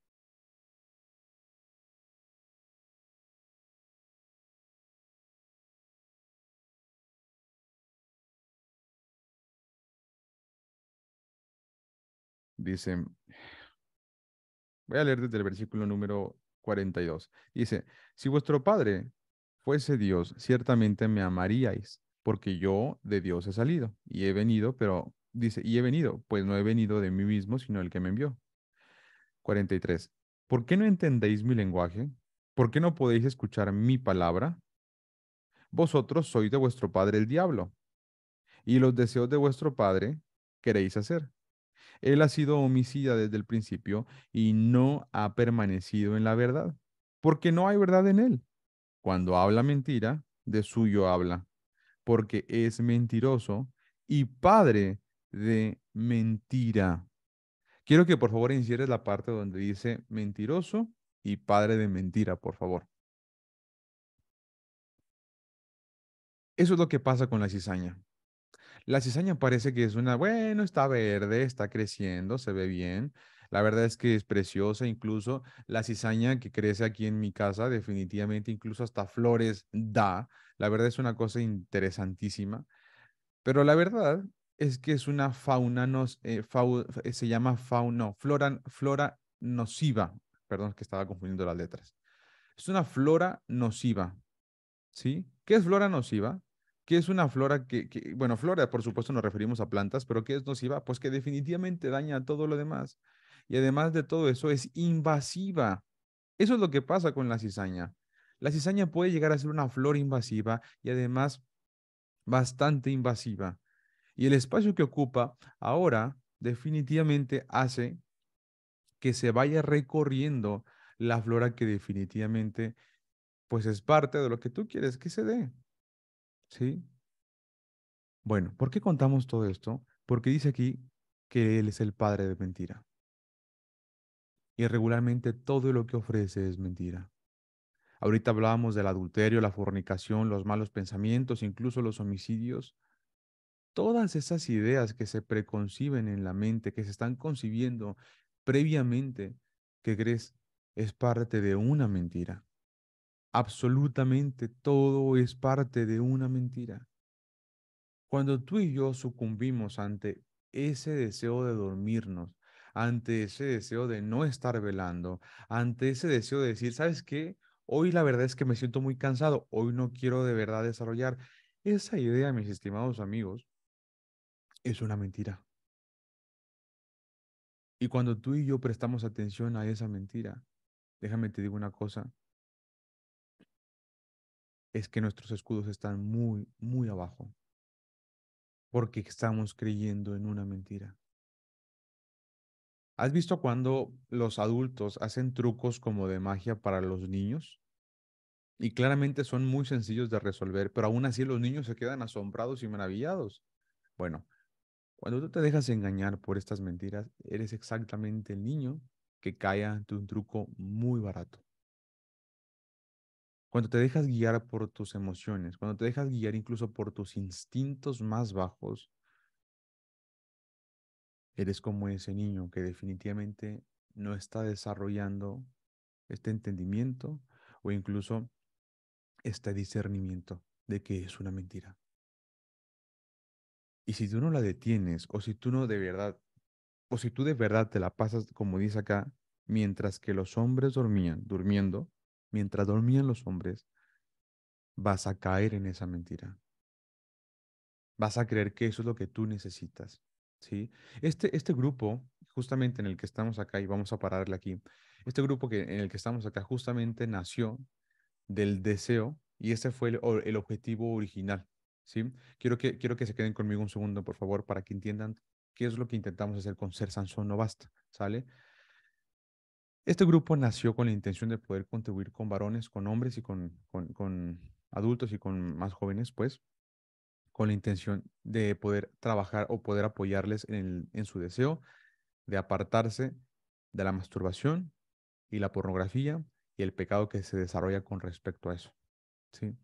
Dice, voy a leer desde el versículo número 42. Dice, si vuestro Padre fuese Dios, ciertamente me amaríais, porque yo de Dios he salido y he venido, pero Dice, ¿y he venido? Pues no he venido de mí mismo, sino el que me envió. 43. ¿Por qué no entendéis mi lenguaje? ¿Por qué no podéis escuchar mi palabra? Vosotros sois de vuestro padre el diablo, y los deseos de vuestro padre queréis hacer. Él ha sido homicida desde el principio y no ha permanecido en la verdad, porque no hay verdad en él. Cuando habla mentira, de suyo habla, porque es mentiroso y padre de mentira. Quiero que por favor incieres la parte donde dice mentiroso y padre de mentira, por favor. Eso es lo que pasa con la cizaña. La cizaña parece que es una, bueno, está verde, está creciendo, se ve bien. La verdad es que es preciosa, incluso la cizaña que crece aquí en mi casa, definitivamente, incluso hasta flores da. La verdad es una cosa interesantísima. Pero la verdad es que es una fauna, eh, eh, se llama fauna, flora, flora nociva. Perdón, que estaba confundiendo las letras. Es una flora nociva. ¿Sí? ¿Qué es flora nociva? ¿Qué es una flora que, bueno, flora, por supuesto, nos referimos a plantas, pero ¿qué es nociva? Pues que definitivamente daña a todo lo demás. Y además de todo eso, es invasiva. Eso es lo que pasa con la cizaña. La cizaña puede llegar a ser una flora invasiva y además bastante invasiva. Y el espacio que ocupa ahora definitivamente hace que se vaya recorriendo la flora que definitivamente pues es parte de lo que tú quieres que se dé. ¿Sí? Bueno, ¿por qué contamos todo esto? Porque dice aquí que él es el padre de mentira. Y regularmente todo lo que ofrece es mentira. Ahorita hablábamos del adulterio, la fornicación, los malos pensamientos, incluso los homicidios todas esas ideas que se preconciben en la mente, que se están concibiendo previamente, que crees es parte de una mentira. Absolutamente todo es parte de una mentira. Cuando tú y yo sucumbimos ante ese deseo de dormirnos, ante ese deseo de no estar velando, ante ese deseo de decir, ¿sabes qué? Hoy la verdad es que me siento muy cansado, hoy no quiero de verdad desarrollar. Esa idea, mis estimados amigos, es una mentira. Y cuando tú y yo prestamos atención a esa mentira, déjame te digo una cosa, es que nuestros escudos están muy, muy abajo, porque estamos creyendo en una mentira. ¿Has visto cuando los adultos hacen trucos como de magia para los niños? Y claramente son muy sencillos de resolver, pero aún así los niños se quedan asombrados y maravillados. Bueno, cuando tú te dejas engañar por estas mentiras, eres exactamente el niño que cae ante un truco muy barato. Cuando te dejas guiar por tus emociones, cuando te dejas guiar incluso por tus instintos más bajos, eres como ese niño que definitivamente no está desarrollando este entendimiento o incluso este discernimiento de que es una mentira. Y si tú no la detienes, o si tú no de verdad, o si tú de verdad te la pasas, como dice acá, mientras que los hombres dormían, durmiendo, mientras dormían los hombres, vas a caer en esa mentira. Vas a creer que eso es lo que tú necesitas. ¿sí? Este, este grupo, justamente en el que estamos acá, y vamos a pararle aquí, este grupo que, en el que estamos acá justamente nació del deseo, y ese fue el, el objetivo original ¿sí? Quiero que, quiero que se queden conmigo un segundo, por favor, para que entiendan qué es lo que intentamos hacer con Ser Sansón No Basta, ¿sale? Este grupo nació con la intención de poder contribuir con varones, con hombres y con, con, adultos y con más jóvenes, pues, con la intención de poder trabajar o poder apoyarles en, en su deseo de apartarse de la masturbación y la pornografía y el pecado que se desarrolla con respecto a eso. ¿sí?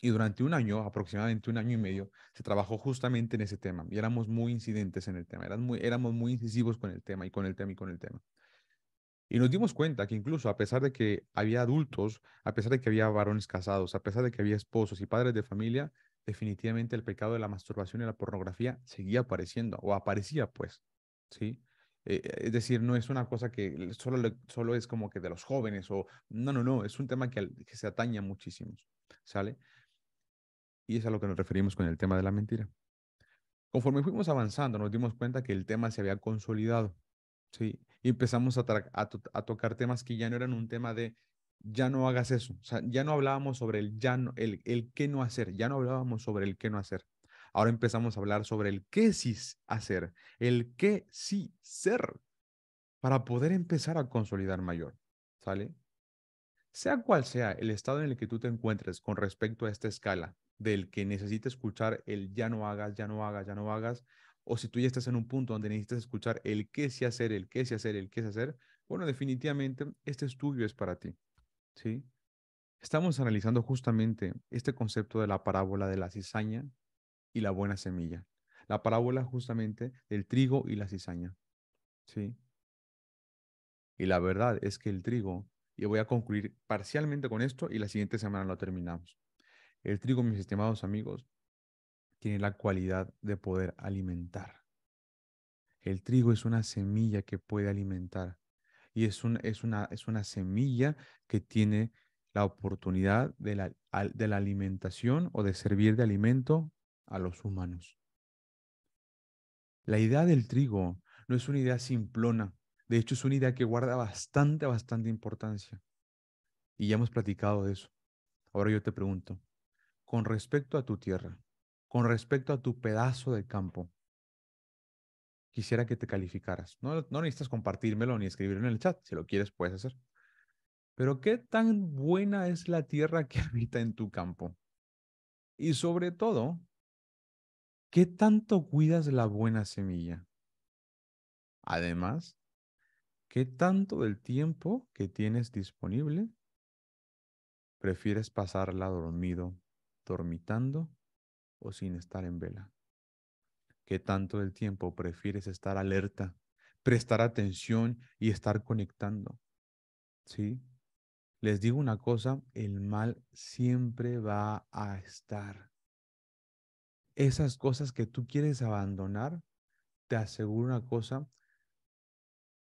Y durante un año, aproximadamente un año y medio, se trabajó justamente en ese tema y éramos muy incidentes en el tema, éramos muy, éramos muy incisivos con el tema y con el tema y con el tema. Y nos dimos cuenta que incluso a pesar de que había adultos, a pesar de que había varones casados, a pesar de que había esposos y padres de familia, definitivamente el pecado de la masturbación y la pornografía seguía apareciendo o aparecía pues, ¿sí? Eh, eh, es decir, no es una cosa que solo, solo es como que de los jóvenes o no, no, no, es un tema que, se ataña a muchísimos, ¿sale? Y es a lo que nos referimos con el tema de la mentira. Conforme fuimos avanzando, nos dimos cuenta que el tema se había consolidado. ¿sí? Y empezamos a, tocar temas que ya no eran un tema de ya no hagas eso. O sea, ya no hablábamos sobre el, ya el, el qué no hacer, ya no hablábamos sobre el qué no hacer. Ahora empezamos a hablar sobre el qué sí hacer, el qué sí ser, para poder empezar a consolidar mayor. ¿Sale? Sea cual sea el estado en el que tú te encuentres con respecto a esta escala del que necesita escuchar el ya no hagas, ya no hagas, ya no hagas, o si tú ya estás en un punto donde necesitas escuchar el qué se hacer, el qué se hacer, el qué se hacer, bueno, definitivamente este estudio es para ti, ¿sí? Estamos analizando justamente este concepto de la parábola de la cizaña y la buena semilla. La parábola justamente del trigo y la cizaña, ¿sí? Y la verdad es que el trigo, yo voy a concluir parcialmente con esto y la siguiente semana lo terminamos. El trigo, mis estimados amigos, tiene la cualidad de poder alimentar. El trigo es una semilla que puede alimentar y es, es, una, es una semilla que tiene la oportunidad de la, de la alimentación o de servir de alimento a los humanos. La idea del trigo no es una idea simplona, de hecho es una idea que guarda bastante, bastante importancia. Y ya hemos platicado de eso. Ahora yo te pregunto, con respecto a tu tierra, con respecto a tu pedazo de campo, quisiera que te calificaras. No, necesitas compartírmelo ni escribirlo en el chat, si lo quieres puedes hacer. Pero qué tan buena es la tierra que [LAUGHS] habita en tu campo. Y sobre todo, ¿qué tanto cuidas la buena semilla? Además, ¿qué tanto del tiempo que tienes disponible prefieres pasarla dormido dormitando o sin estar en vela? ¿Qué tanto del tiempo prefieres estar alerta, prestar atención y estar conectando? ¿Sí? Les digo una cosa, el mal siempre va a estar. Esas cosas que tú quieres abandonar, te aseguro una cosa,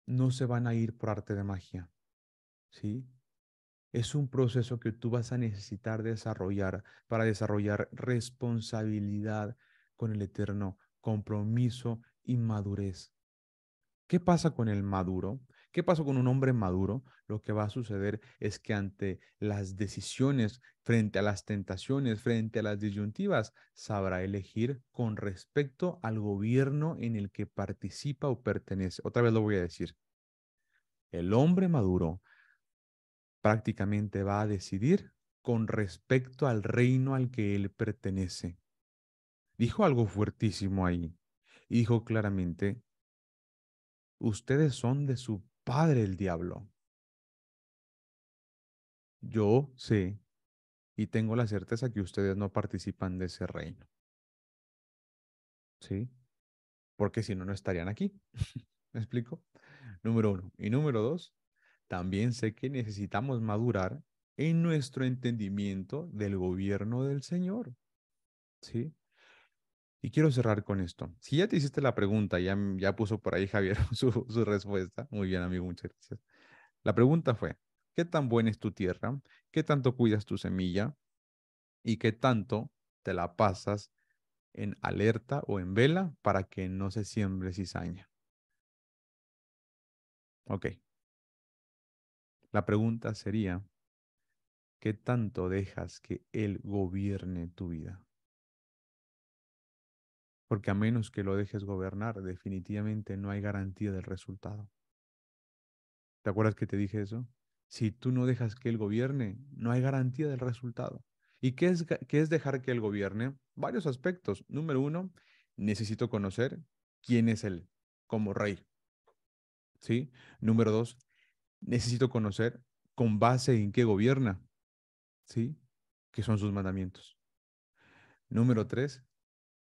no se van a ir por arte de magia. ¿Sí? es un proceso que tú vas a necesitar desarrollar para desarrollar responsabilidad con el eterno, compromiso y madurez. ¿Qué pasa con el maduro? ¿Qué pasa con un hombre maduro? Lo que va a suceder es que ante las decisiones, frente a las tentaciones, frente a las disyuntivas, sabrá elegir con respecto al gobierno en el que participa o pertenece. Otra vez lo voy a decir. El hombre maduro prácticamente va a decidir con respecto al reino al que él pertenece. Dijo algo fuertísimo ahí dijo claramente, ustedes son de su padre el diablo. Yo sé y tengo la certeza que ustedes no participan de ese reino. ¿Sí? Porque si no, no estarían aquí. [LAUGHS] ¿Me explico? Número uno. Y número dos, también sé que necesitamos madurar en nuestro entendimiento del gobierno del Señor. ¿Sí? Y quiero cerrar con esto. Si ya te hiciste la pregunta, ya, mm, ya puso por ahí Javier [LAUGHS] su, su respuesta. Muy bien, amigo, muchas gracias. La pregunta fue, ¿qué tan buena es tu tierra? ¿Qué tanto cuidas tu semilla? ¿Y qué tanto te la pasas en alerta o en vela para que no se siembre cizaña? Ok, la pregunta sería, ¿qué tanto dejas que Él gobierne tu vida? Porque a menos que lo dejes gobernar, definitivamente no hay garantía del resultado. ¿Te acuerdas que te dije eso? Si tú no dejas que Él gobierne, no hay garantía del resultado. ¿Y qué es, qué es dejar que Él gobierne? Varios aspectos. Número uno, necesito conocer quién es Él como rey. ¿Sí? Número dos, necesito conocer con base en qué gobierna, ¿sí? qué son sus mandamientos. Número tres,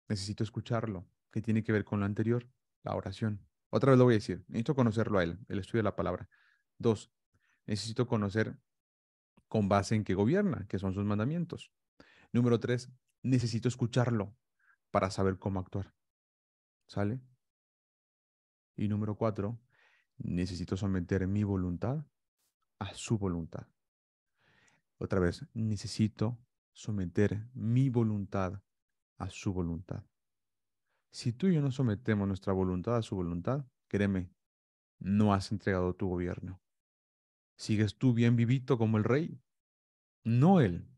necesito escucharlo, que tiene que ver con lo anterior, la oración. Otra vez lo voy a decir, necesito conocerlo a él, el estudio de la palabra. Dos, necesito conocer con base en qué gobierna, qué son sus mandamientos. Número tres, necesito escucharlo para saber cómo actuar. ¿Sale? Y número cuatro, Necesito someter mi voluntad a su voluntad. Otra vez, necesito someter mi voluntad a su voluntad. Si tú y yo no sometemos nuestra voluntad a su voluntad, créeme, no has entregado tu gobierno. ¿Sigues tú bien vivito como el rey? No él.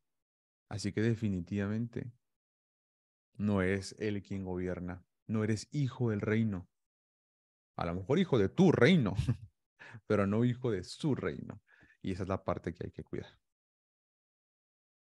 Así que definitivamente no es él quien gobierna, no eres hijo del reino a lo mejor hijo de tu reino, [LAUGHS] pero no hijo de su reino. Y esa es la parte que hay que cuidar.